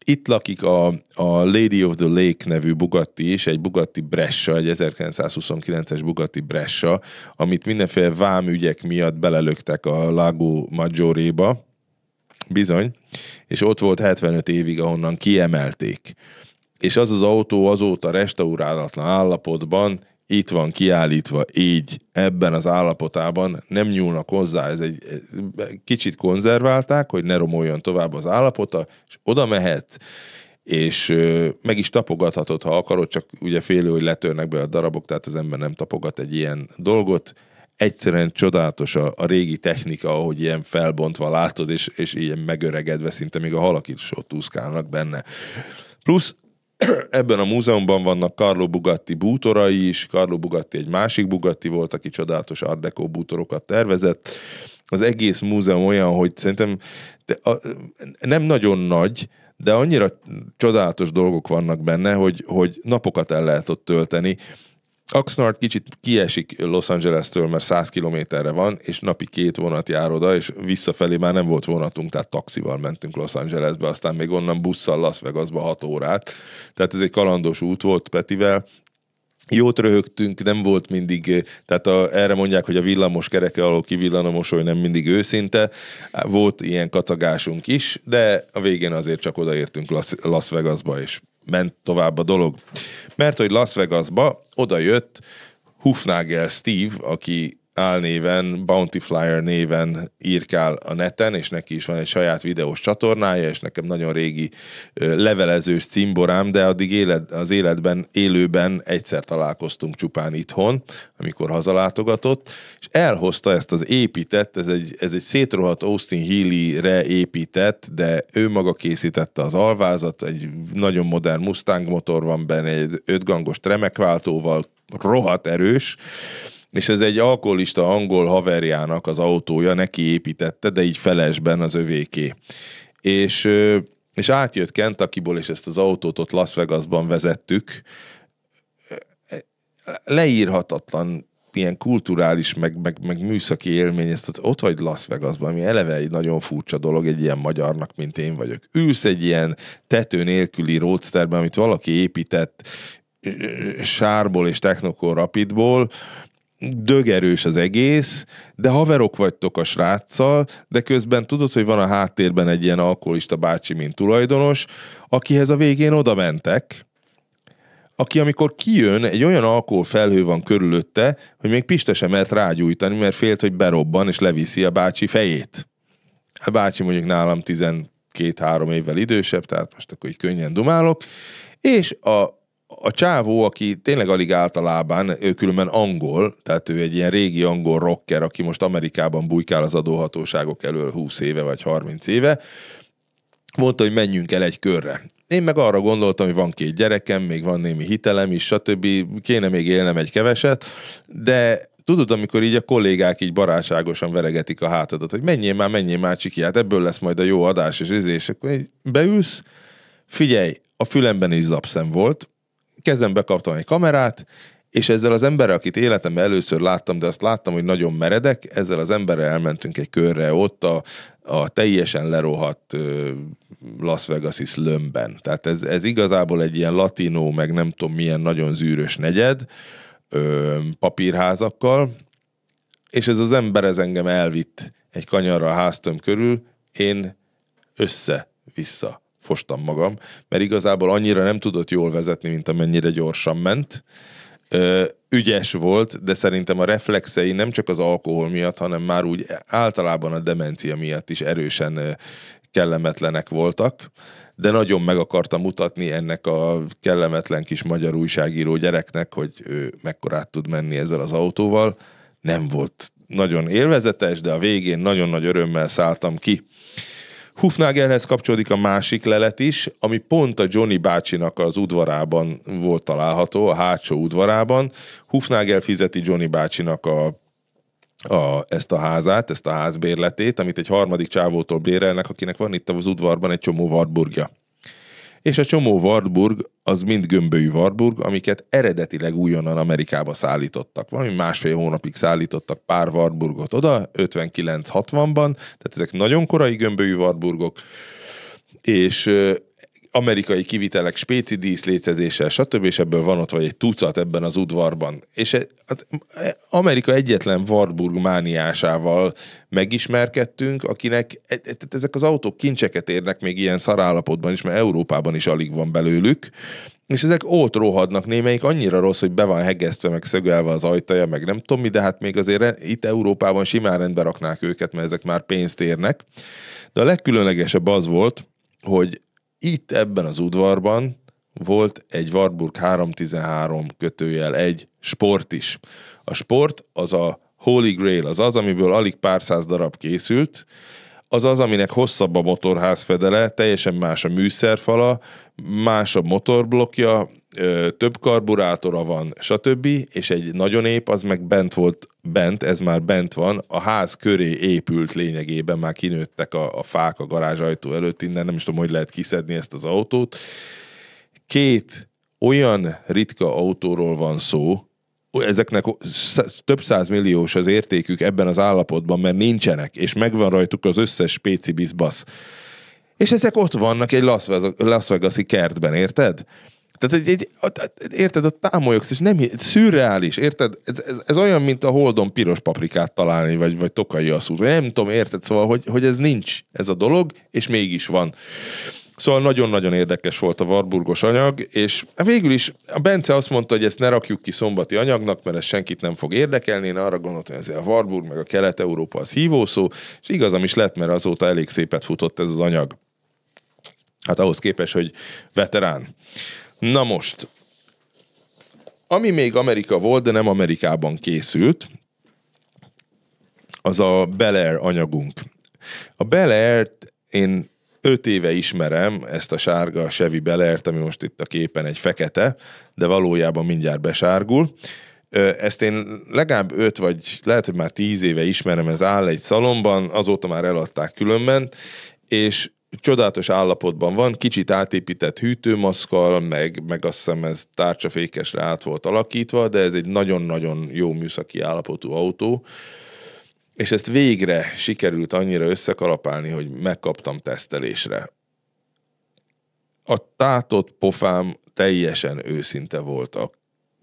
itt lakik a, a Lady of the Lake nevű Bugatti is, egy Bugatti Bressa, egy 1929-es Bugatti Bressa, amit mindenféle vámügyek miatt belelöktek a Lago Maggiore-ba, bizony, és ott volt 75 évig, ahonnan kiemelték. És az az autó azóta restaurálatlan állapotban itt van kiállítva így, ebben az állapotában, nem nyúlnak hozzá, ez egy kicsit konzerválták, hogy ne romoljon tovább az állapota, és oda mehet, és meg is tapogathatod, ha akarod, csak ugye félő, hogy letörnek be a darabok, tehát az ember nem tapogat egy ilyen dolgot. Egyszerűen csodálatos a, a régi technika, ahogy ilyen felbontva látod, és, és ilyen megöregedve, szinte még a halak is ott úszkálnak benne. Plusz Ebben a múzeumban vannak Carlo Bugatti bútorai is, Carlo Bugatti egy másik Bugatti volt, aki csodálatos Art Deco bútorokat tervezett. Az egész múzeum olyan, hogy szerintem de a, nem nagyon nagy, de annyira csodálatos dolgok vannak benne, hogy, hogy napokat el lehet ott tölteni. Oxnard kicsit kiesik Los Angeles-től, mert 100 kilométerre van, és napi két vonat jár oda, és visszafelé már nem volt vonatunk, tehát taxival mentünk Los Angelesbe, aztán még onnan busszal Las Vegasba 6 órát. Tehát ez egy kalandos út volt Petivel, jót röhögtünk, nem volt mindig, tehát a, erre mondják, hogy a villamos kereke alól kivillan a mosoly nem mindig őszinte, volt ilyen kacagásunk is, de a végén azért csak odaértünk Las, Las Vegasba, és ment tovább a dolog. Mert hogy Las Vegasba oda jött Hufnagel Steve, aki álnéven, Bounty Flyer néven írkál a neten, és neki is van egy saját videós csatornája, és nekem nagyon régi levelezős cimborám, de addig élet, az életben, élőben egyszer találkoztunk csupán itthon, amikor hazalátogatott, és elhozta ezt az épített, ez egy, ez egy szétrohadt Austin Healy-re épített, de ő maga készítette az alvázat, egy nagyon modern Mustang motor van benne, egy ötgangos tremekváltóval, rohadt erős, és ez egy alkoholista angol haverjának az autója, neki építette, de így felesben az övéké. És, és átjött Kentakiból, és ezt az autót ott Las Vegasban vezettük, leírhatatlan ilyen kulturális, meg, meg, meg műszaki élmény, ezt ott vagy Las Vegasban, ami eleve egy nagyon furcsa dolog egy ilyen magyarnak, mint én vagyok. Ülsz egy ilyen tető nélküli roadsterben, amit valaki épített sárból és technokor rapidból, dögerős az egész, de haverok vagytok a sráccal, de közben tudod, hogy van a háttérben egy ilyen alkoholista bácsi, mint tulajdonos, akihez a végén oda mentek, aki amikor kijön, egy olyan alkoholfelhő van körülötte, hogy még Pista sem mert rágyújtani, mert félt, hogy berobban és leviszi a bácsi fejét. A bácsi mondjuk nálam 12-3 évvel idősebb, tehát most akkor így könnyen dumálok, és a a csávó, aki tényleg alig állt a lábán, ő különben angol, tehát ő egy ilyen régi angol rocker, aki most Amerikában bujkál az adóhatóságok elől 20 éve vagy 30 éve, mondta, hogy menjünk el egy körre. Én meg arra gondoltam, hogy van két gyerekem, még van némi hitelem is, stb. Kéne még élnem egy keveset, de tudod, amikor így a kollégák így barátságosan veregetik a hátadat, hogy menjél már, menjél már, csiki, hát ebből lesz majd a jó adás és üzés, izé, akkor így beülsz, figyelj, a fülemben is zapszem volt, kezembe kaptam egy kamerát, és ezzel az emberrel, akit életemben először láttam, de azt láttam, hogy nagyon meredek, ezzel az emberrel elmentünk egy körre ott a, a teljesen lerohadt Las Vegas-i szlömben. Tehát ez, ez igazából egy ilyen latinó, meg nem tudom milyen nagyon zűrös negyed, ö, papírházakkal, és ez az ember ez engem elvitt egy kanyarra a háztöm körül, én össze-vissza fostam magam, mert igazából annyira nem tudott jól vezetni, mint amennyire gyorsan ment. Ügyes volt, de szerintem a reflexei nem csak az alkohol miatt, hanem már úgy általában a demencia miatt is erősen kellemetlenek voltak, de nagyon meg akarta mutatni ennek a kellemetlen kis magyar újságíró gyereknek, hogy ő mekkorát tud menni ezzel az autóval. Nem volt nagyon élvezetes, de a végén nagyon nagy örömmel szálltam ki. Hufnagelhez kapcsolódik a másik lelet is, ami pont a Johnny bácsinak az udvarában volt található, a hátsó udvarában. Hufnagel fizeti Johnny bácsinak a a, ezt a házát, ezt a házbérletét, amit egy harmadik csávótól bérelnek, akinek van itt az udvarban egy csomó vadburgja és a csomó Wartburg az mind gömbölyű Wartburg, amiket eredetileg újonnan Amerikába szállítottak. Valami másfél hónapig szállítottak pár Wartburgot oda, 59-60-ban, tehát ezek nagyon korai gömbölyű Wartburgok, és amerikai kivitelek, spéci díszlécezéssel, stb. és ebből van ott vagy egy tucat ebben az udvarban. És e- hát, e- Amerika egyetlen Warburg mániásával megismerkedtünk, akinek e, e- ezek az autók kincseket érnek még ilyen szarállapotban is, mert Európában is alig van belőlük, és ezek ott rohadnak, némelyik annyira rossz, hogy be van hegesztve, meg szögelve az ajtaja, meg nem tudom mi, de hát még azért itt Európában simán rendbe raknák őket, mert ezek már pénzt érnek. De a legkülönlegesebb az volt, hogy itt ebben az udvarban volt egy Warburg 313 kötőjel egy sport is. A sport az a Holy Grail, az az, amiből alig pár száz darab készült, az az, aminek hosszabb a motorházfedele, teljesen más a műszerfala, más a motorblokja, több karburátora van, stb., és egy nagyon ép, az meg bent volt, bent, ez már bent van, a ház köré épült lényegében, már kinőttek a, a fák a garázsajtó előtt, innen nem is tudom, hogy lehet kiszedni ezt az autót. Két olyan ritka autóról van szó, ezeknek több milliós az értékük ebben az állapotban, mert nincsenek, és megvan rajtuk az összes spécibizbasz. És ezek ott vannak egy Las Vegas-i kertben, érted? Tehát egy, egy, érted, ott támolyogsz, és nem, ez szürreális, érted? Ez, ez, ez, olyan, mint a holdon piros paprikát találni, vagy, vagy tokai asszút, vagy nem tudom, érted? Szóval, hogy, hogy ez nincs, ez a dolog, és mégis van. Szóval nagyon-nagyon érdekes volt a Warburgos anyag, és végül is a Bence azt mondta, hogy ezt ne rakjuk ki szombati anyagnak, mert ez senkit nem fog érdekelni. Én arra gondoltam, hogy ezért a Warburg meg a Kelet-Európa az hívószó, és igazam is lett, mert azóta elég szépet futott ez az anyag. Hát ahhoz képest, hogy veterán. Na most, ami még Amerika volt, de nem Amerikában készült, az a Bel Air anyagunk. A Bel én öt éve ismerem ezt a sárga Chevy bel ami most itt a képen egy fekete, de valójában mindjárt besárgul. Ezt én legalább öt vagy lehet, hogy már tíz éve ismerem, ez áll egy szalomban, azóta már eladták különben, és csodálatos állapotban van, kicsit átépített hűtőmaszkal, meg, meg azt hiszem ez tárcsafékesre át volt alakítva, de ez egy nagyon-nagyon jó műszaki állapotú autó, és ezt végre sikerült annyira összekalapálni, hogy megkaptam tesztelésre. A tátott pofám teljesen őszinte volt a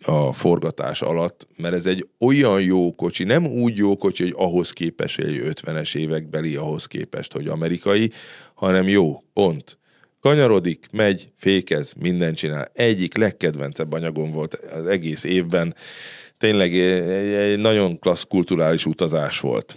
a forgatás alatt, mert ez egy olyan jó kocsi, nem úgy jó kocsi, hogy ahhoz képest, hogy egy 50-es évekbeli, ahhoz képest, hogy amerikai, hanem jó, pont. Kanyarodik, megy, fékez, mindent csinál. Egyik legkedvencebb anyagom volt az egész évben. Tényleg egy, egy nagyon klassz kulturális utazás volt.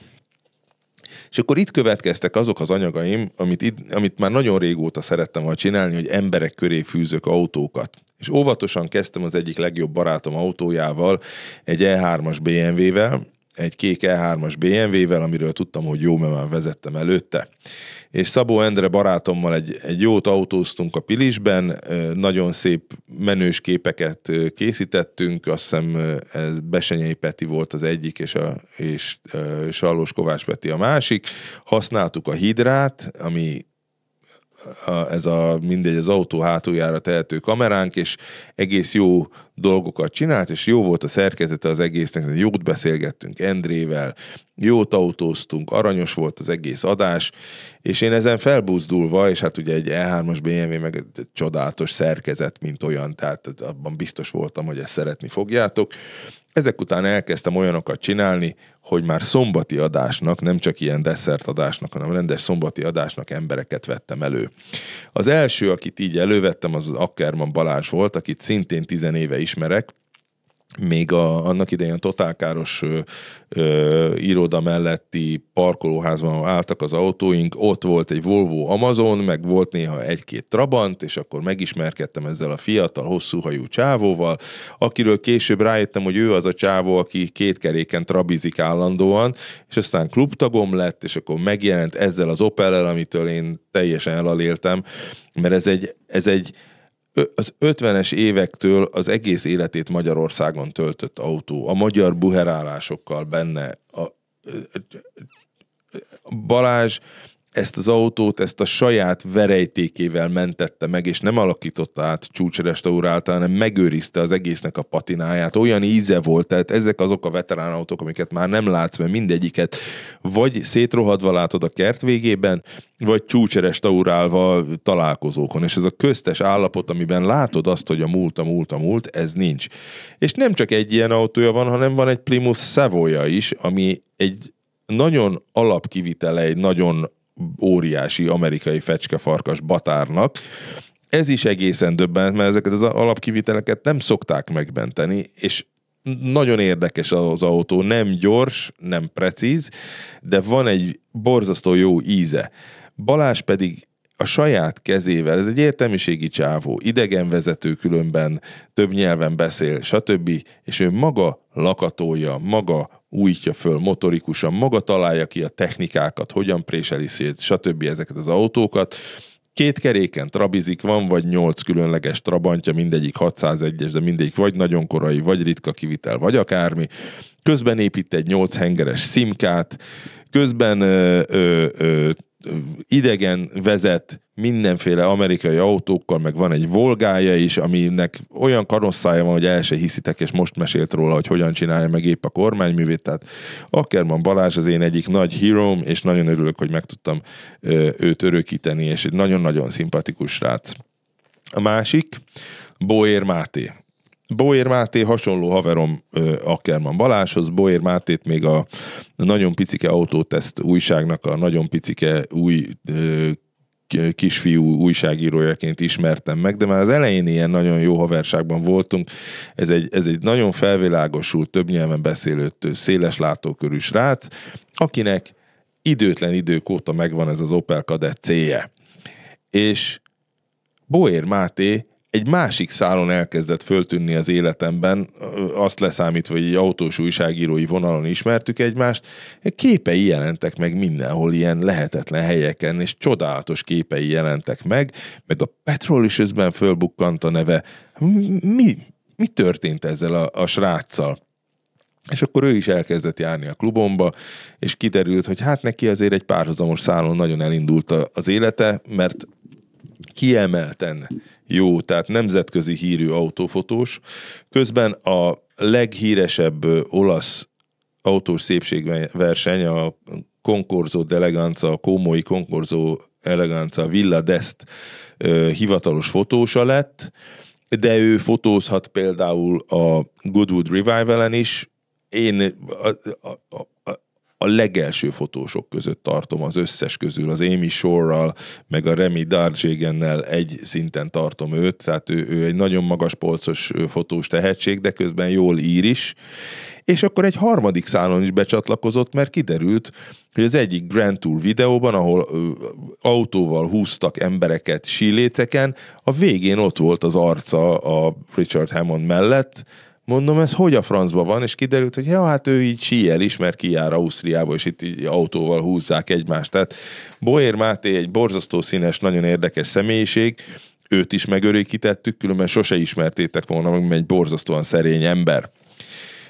És akkor itt következtek azok az anyagaim, amit, itt, amit már nagyon régóta szerettem volna csinálni, hogy emberek köré fűzök autókat. És óvatosan kezdtem az egyik legjobb barátom autójával, egy E3-as BMW-vel, egy kék E3-as BMW-vel, amiről tudtam, hogy jó, mert már vezettem előtte és Szabó Endre barátommal egy, egy jót autóztunk a Pilisben, nagyon szép menős képeket készítettünk, azt hiszem ez Besenyei Peti volt az egyik, és, a, és Sallós Kovács Peti a másik. Használtuk a hidrát, ami ez a mindegy, az autó hátuljára tehető kameránk, és egész jó dolgokat csinált, és jó volt a szerkezete az egésznek, jót beszélgettünk Endrével, jót autóztunk, aranyos volt az egész adás, és én ezen felbúzdulva, és hát ugye egy E3-as BMW meg egy csodálatos szerkezet, mint olyan, tehát abban biztos voltam, hogy ezt szeretni fogjátok, ezek után elkezdtem olyanokat csinálni, hogy már szombati adásnak, nem csak ilyen desszert adásnak, hanem rendes szombati adásnak embereket vettem elő. Az első, akit így elővettem, az Ackerman Balázs volt, akit szintén tizenéve ismerek, még a, annak idején a totálkáros ö, ö, iroda melletti parkolóházban álltak az autóink, ott volt egy Volvo Amazon, meg volt néha egy-két Trabant, és akkor megismerkedtem ezzel a fiatal, hosszúhajú csávóval, akiről később rájöttem, hogy ő az a csávó, aki két keréken trabizik állandóan, és aztán klubtagom lett, és akkor megjelent ezzel az Opel-el, amitől én teljesen elaléltem, mert ez egy, ez egy az 50-es évektől az egész életét Magyarországon töltött autó, a magyar buherálásokkal benne, a, Balázs ezt az autót, ezt a saját verejtékével mentette meg, és nem alakította át csúcsrestaurálta, hanem megőrizte az egésznek a patináját. Olyan íze volt, tehát ezek azok a veterán autók, amiket már nem látsz, mert mindegyiket vagy szétrohadva látod a kert végében, vagy csúcsrestaurálva találkozókon. És ez a köztes állapot, amiben látod azt, hogy a múlt, a múlt, a múlt, ez nincs. És nem csak egy ilyen autója van, hanem van egy Plymouth Savoya is, ami egy nagyon alapkivitele egy nagyon óriási amerikai fecskefarkas batárnak, ez is egészen döbbenet, mert ezeket az alapkiviteleket nem szokták megmenteni, és nagyon érdekes az autó, nem gyors, nem precíz, de van egy borzasztó jó íze. Balás pedig a saját kezével, ez egy értelmiségi csávó, idegenvezető különben, több nyelven beszél, stb. És ő maga lakatolja, maga újítja föl motorikusan, maga találja ki a technikákat, hogyan préseli szét, stb. ezeket az autókat. Két keréken trabizik, van vagy nyolc különleges trabantja, mindegyik 601-es, de mindegyik vagy nagyon korai, vagy ritka kivitel, vagy akármi. Közben épít egy nyolc hengeres szimkát, közben ö, ö, ö, idegen vezet mindenféle amerikai autókkal, meg van egy volgája is, aminek olyan karosszája van, hogy el se hiszitek, és most mesélt róla, hogy hogyan csinálja meg épp a kormányművét, tehát Ackerman Balázs az én egyik nagy híróm, és nagyon örülök, hogy meg tudtam őt örökíteni, és egy nagyon-nagyon szimpatikus srác. A másik, Boér Máté Bóér Máté hasonló haverom Ackerman Baláshoz. Bóér Mátét még a nagyon picike autóteszt újságnak a nagyon picike új kisfiú újságírójaként ismertem meg, de már az elején ilyen nagyon jó haverságban voltunk. Ez egy, ez egy nagyon felvilágosult, több nyelven beszélőtt, széles látókörű srác, akinek időtlen idők óta megvan ez az Opel Kadett célja. És Boér Máté egy másik szálon elkezdett föltűnni az életemben, azt leszámítva, hogy egy autós újságírói vonalon ismertük egymást, képei jelentek meg mindenhol ilyen lehetetlen helyeken, és csodálatos képei jelentek meg, meg a Petrol is közben fölbukkant a neve. Mi, mi történt ezzel a, a sráccal? És akkor ő is elkezdett járni a klubomba, és kiderült, hogy hát neki azért egy párhuzamos szálon nagyon elindult az élete, mert kiemelten jó, tehát nemzetközi hírű autófotós. Közben a leghíresebb olasz autós szépségverseny, a Concorso d'Eleganza, a Komói Concorso Eleganza Villa d'Est hivatalos fotósa lett, de ő fotózhat például a Goodwood Revival-en is. Én a, a, a, a legelső fotósok között tartom az összes közül, az Amy ral meg a Remy Darjagennel egy szinten tartom őt, tehát ő, ő egy nagyon magas polcos fotós tehetség, de közben jól ír is, és akkor egy harmadik szálon is becsatlakozott, mert kiderült, hogy az egyik Grand Tour videóban, ahol ö, autóval húztak embereket síléceken, a végén ott volt az arca a Richard Hammond mellett, Mondom, ez hogy a francba van? És kiderült, hogy ja, hát ő így síjel is, mert kijár Ausztriába, és itt így autóval húzzák egymást. Tehát Boér Máté egy borzasztó színes, nagyon érdekes személyiség, őt is megörökítettük, különben sose ismertétek volna, meg egy borzasztóan szerény ember.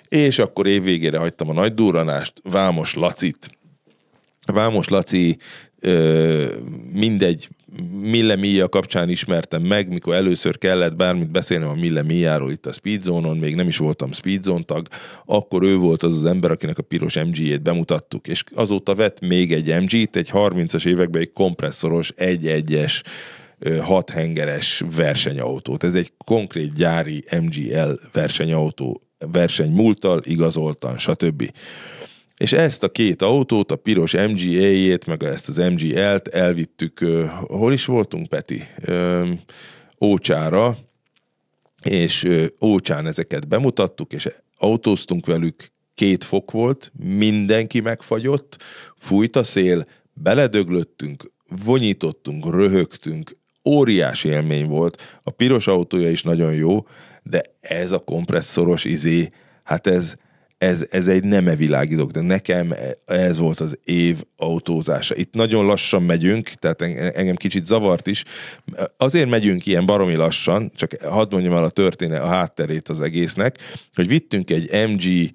És akkor évvégére hagytam a nagy durranást, Vámos Lacit, Vámos Laci ö, mindegy Mille Mia kapcsán ismertem meg, mikor először kellett bármit beszélnem a Mille Miáról itt a Speedzone-on, még nem is voltam Speedzone tag, akkor ő volt az az ember, akinek a piros MG-jét bemutattuk, és azóta vett még egy MG-t, egy 30-as években egy kompresszoros 1-1-es hathengeres versenyautót. Ez egy konkrét gyári MGL versenyautó, verseny múltal, igazoltan, stb. És ezt a két autót, a piros MGA-jét, meg ezt az MGL-t elvittük, hol is voltunk, Peti? Ócsára, és Ócsán ezeket bemutattuk, és autóztunk velük, két fok volt, mindenki megfagyott, fújt a szél, beledöglöttünk, vonyítottunk, röhögtünk, óriási élmény volt, a piros autója is nagyon jó, de ez a kompresszoros izé, hát ez, ez, ez egy nem dolog, de nekem ez volt az év autózása. Itt nagyon lassan megyünk, tehát engem kicsit zavart is. Azért megyünk ilyen baromi lassan, csak hadd mondjam el a történet, a hátterét az egésznek, hogy vittünk egy MG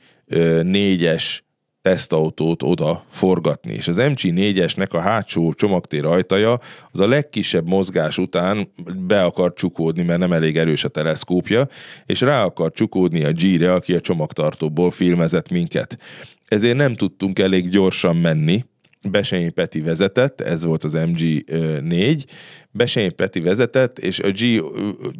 4-es tesztautót oda forgatni. És az mc 4 esnek a hátsó csomagtér ajtaja az a legkisebb mozgás után be akar csukódni, mert nem elég erős a teleszkópja, és rá akar csukódni a G-re, aki a csomagtartóból filmezett minket. Ezért nem tudtunk elég gyorsan menni, Besenyi Peti vezetett, ez volt az MG4, Besenyi Peti vezetett, és a G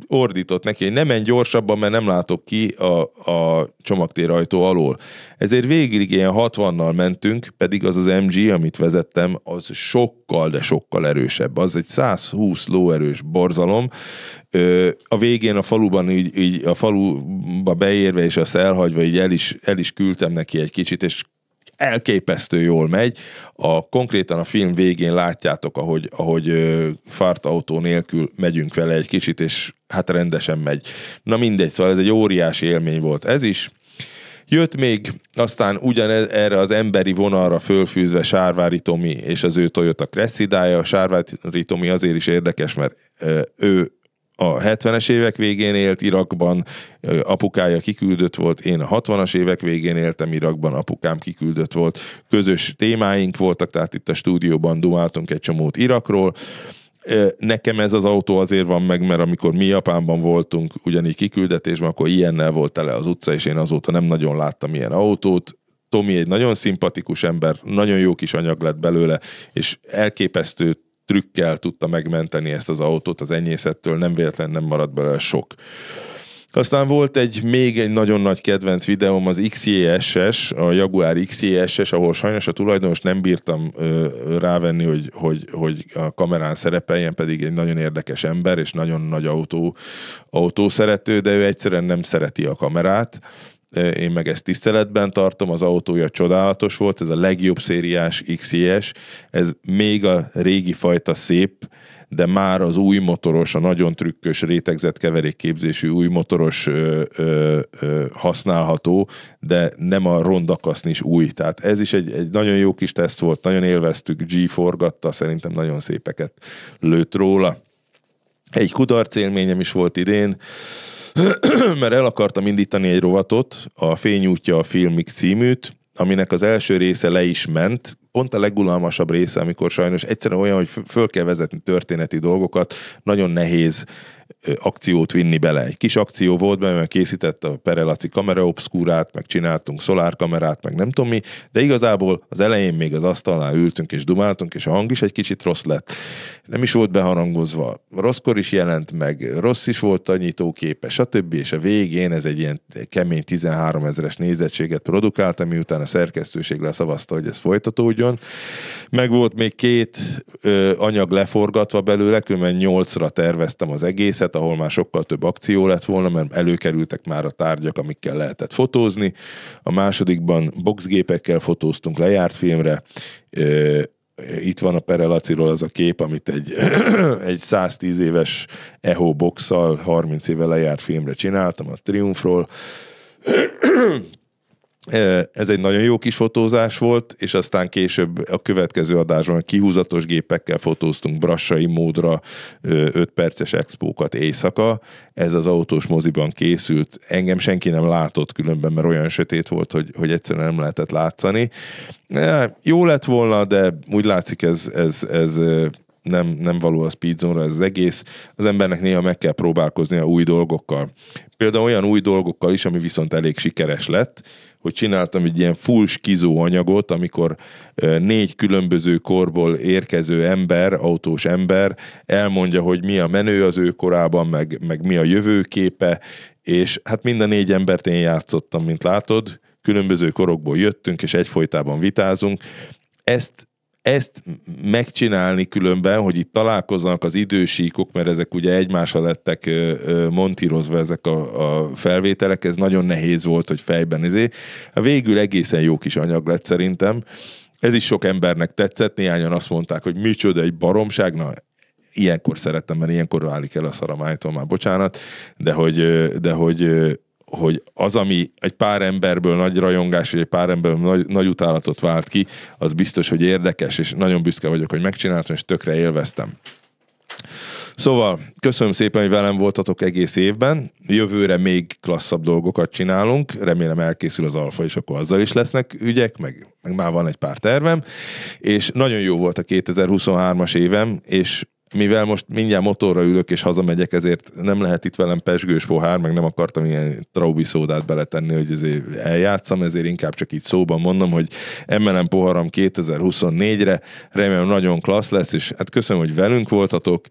ordított neki, hogy nem menj gyorsabban, mert nem látok ki a, a csomagtérajtó alól. Ezért végig ilyen 60-nal mentünk, pedig az az MG, amit vezettem, az sokkal, de sokkal erősebb. Az egy 120 lóerős borzalom. A végén a faluban, így, így a faluba beérve és azt elhagyva, így el is, el is küldtem neki egy kicsit, és elképesztő jól megy. A, konkrétan a film végén látjátok, ahogy, ahogy ö, fart autó nélkül megyünk vele egy kicsit, és hát rendesen megy. Na mindegy, szóval ez egy óriási élmény volt ez is. Jött még aztán ugyan erre az emberi vonalra fölfűzve Sárvári Tomi és az ő Toyota Cressidája. A Sárvári Tomi azért is érdekes, mert ö, ő a 70-es évek végén élt Irakban, apukája kiküldött volt, én a 60-as évek végén éltem Irakban, apukám kiküldött volt, közös témáink voltak, tehát itt a stúdióban dumáltunk egy csomót Irakról, Nekem ez az autó azért van meg, mert amikor mi Japánban voltunk ugyanígy kiküldetésben, akkor ilyennel volt tele az utca, és én azóta nem nagyon láttam ilyen autót. Tomi egy nagyon szimpatikus ember, nagyon jó kis anyag lett belőle, és elképesztő trükkel tudta megmenteni ezt az autót az enyészettől, nem véletlenül nem maradt belőle sok. Aztán volt egy még egy nagyon nagy kedvenc videóm, az XJSS, a Jaguar XJSS, ahol sajnos a tulajdonos nem bírtam ö, rávenni, hogy, hogy, hogy a kamerán szerepeljen, pedig egy nagyon érdekes ember, és nagyon nagy autó, autó szerető, de ő egyszerűen nem szereti a kamerát, én meg ezt tiszteletben tartom, az autója csodálatos volt, ez a legjobb szériás XIS, ez még a régi fajta szép, de már az új motoros, a nagyon trükkös rétegzett keverékképzésű új motoros ö, ö, ö, használható, de nem a rondakaszn is új. Tehát ez is egy, egy nagyon jó kis teszt volt, nagyon élveztük, G forgatta, szerintem nagyon szépeket lőtt róla. Egy kudarc élményem is volt idén, mert el akartam indítani egy rovatot, a Fényútja a filmik címűt, aminek az első része le is ment, pont a legulalmasabb része, amikor sajnos egyszerűen olyan, hogy föl kell vezetni történeti dolgokat, nagyon nehéz akciót vinni bele. Egy kis akció volt benne, mert készített a Perelaci kamera obszkúrát, meg csináltunk szolárkamerát, meg nem tudom mi, de igazából az elején még az asztalnál ültünk és dumáltunk, és a hang is egy kicsit rossz lett. Nem is volt beharangozva. Rosszkor is jelent meg, rossz is volt a nyitóképe, stb. És a végén ez egy ilyen kemény 13 ezeres nézettséget produkált, ami után a szerkesztőség leszavazta, hogy ez folytatódjon működjön. Meg volt még két ö, anyag leforgatva belőle, különben nyolcra terveztem az egészet, ahol már sokkal több akció lett volna, mert előkerültek már a tárgyak, amikkel lehetett fotózni. A másodikban boxgépekkel fotóztunk lejárt filmre, ö, itt van a Perelaciról az a kép, amit egy, egy 110 éves EHO boxsal 30 éve lejárt filmre csináltam, a Triumfról. Ez egy nagyon jó kis fotózás volt, és aztán később a következő adásban a kihúzatos gépekkel fotóztunk brassai módra 5 perces expókat éjszaka. Ez az autós moziban készült. Engem senki nem látott különben, mert olyan sötét volt, hogy, hogy egyszerűen nem lehetett látszani. Jó lett volna, de úgy látszik ez, ez, ez nem, nem való a speedzone ez az egész. Az embernek néha meg kell próbálkozni a új dolgokkal. Például olyan új dolgokkal is, ami viszont elég sikeres lett, hogy csináltam egy ilyen full skizó anyagot, amikor négy különböző korból érkező ember, autós ember elmondja, hogy mi a menő az ő korában, meg, meg mi a jövőképe, és hát mind a négy embert én játszottam, mint látod, különböző korokból jöttünk, és egyfolytában vitázunk. Ezt ezt megcsinálni különben, hogy itt találkoznak az idősíkok, mert ezek ugye egymásra lettek montírozva ezek a, a felvételek, ez nagyon nehéz volt, hogy fejben izé. Hát végül egészen jó kis anyag lett szerintem. Ez is sok embernek tetszett, néhányan azt mondták, hogy micsoda egy baromság, na ilyenkor szerettem, mert ilyenkor válik el a szaramájtól, már bocsánat, de hogy, de hogy hogy az, ami egy pár emberből nagy rajongás, vagy egy pár emberből nagy, nagy utálatot vált ki, az biztos, hogy érdekes, és nagyon büszke vagyok, hogy megcsináltam, és tökre élveztem. Szóval, köszönöm szépen, hogy velem voltatok egész évben. Jövőre még klasszabb dolgokat csinálunk. Remélem elkészül az alfa, és akkor azzal is lesznek ügyek, meg, meg már van egy pár tervem. És nagyon jó volt a 2023-as évem, és mivel most mindjárt motorra ülök és hazamegyek, ezért nem lehet itt velem pesgős pohár, meg nem akartam ilyen traubi szódát beletenni, hogy ezért eljátszam, ezért inkább csak így szóban mondom, hogy emelem poharam 2024-re, remélem nagyon klassz lesz, és hát köszönöm, hogy velünk voltatok,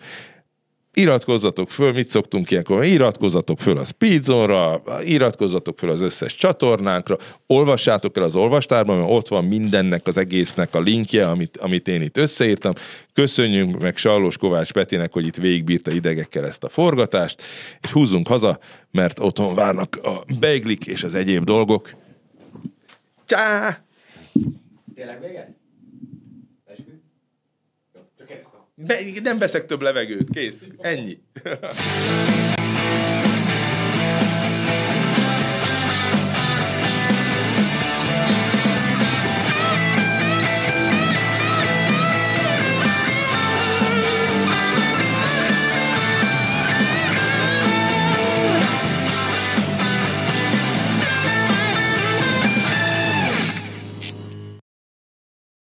iratkozzatok föl, mit szoktunk ilyenkor, iratkozzatok föl a Speedzonra, iratkozzatok föl az összes csatornánkra, olvassátok el az olvastárban, mert ott van mindennek az egésznek a linkje, amit, amit én itt összeírtam. Köszönjünk meg Sallós Kovács Petinek, hogy itt végigbírta idegekkel ezt a forgatást, és húzzunk haza, mert otthon várnak a beiglik és az egyéb dolgok. Csá! Tényleg vége? Be, nem veszek több levegőt, kész, ennyi.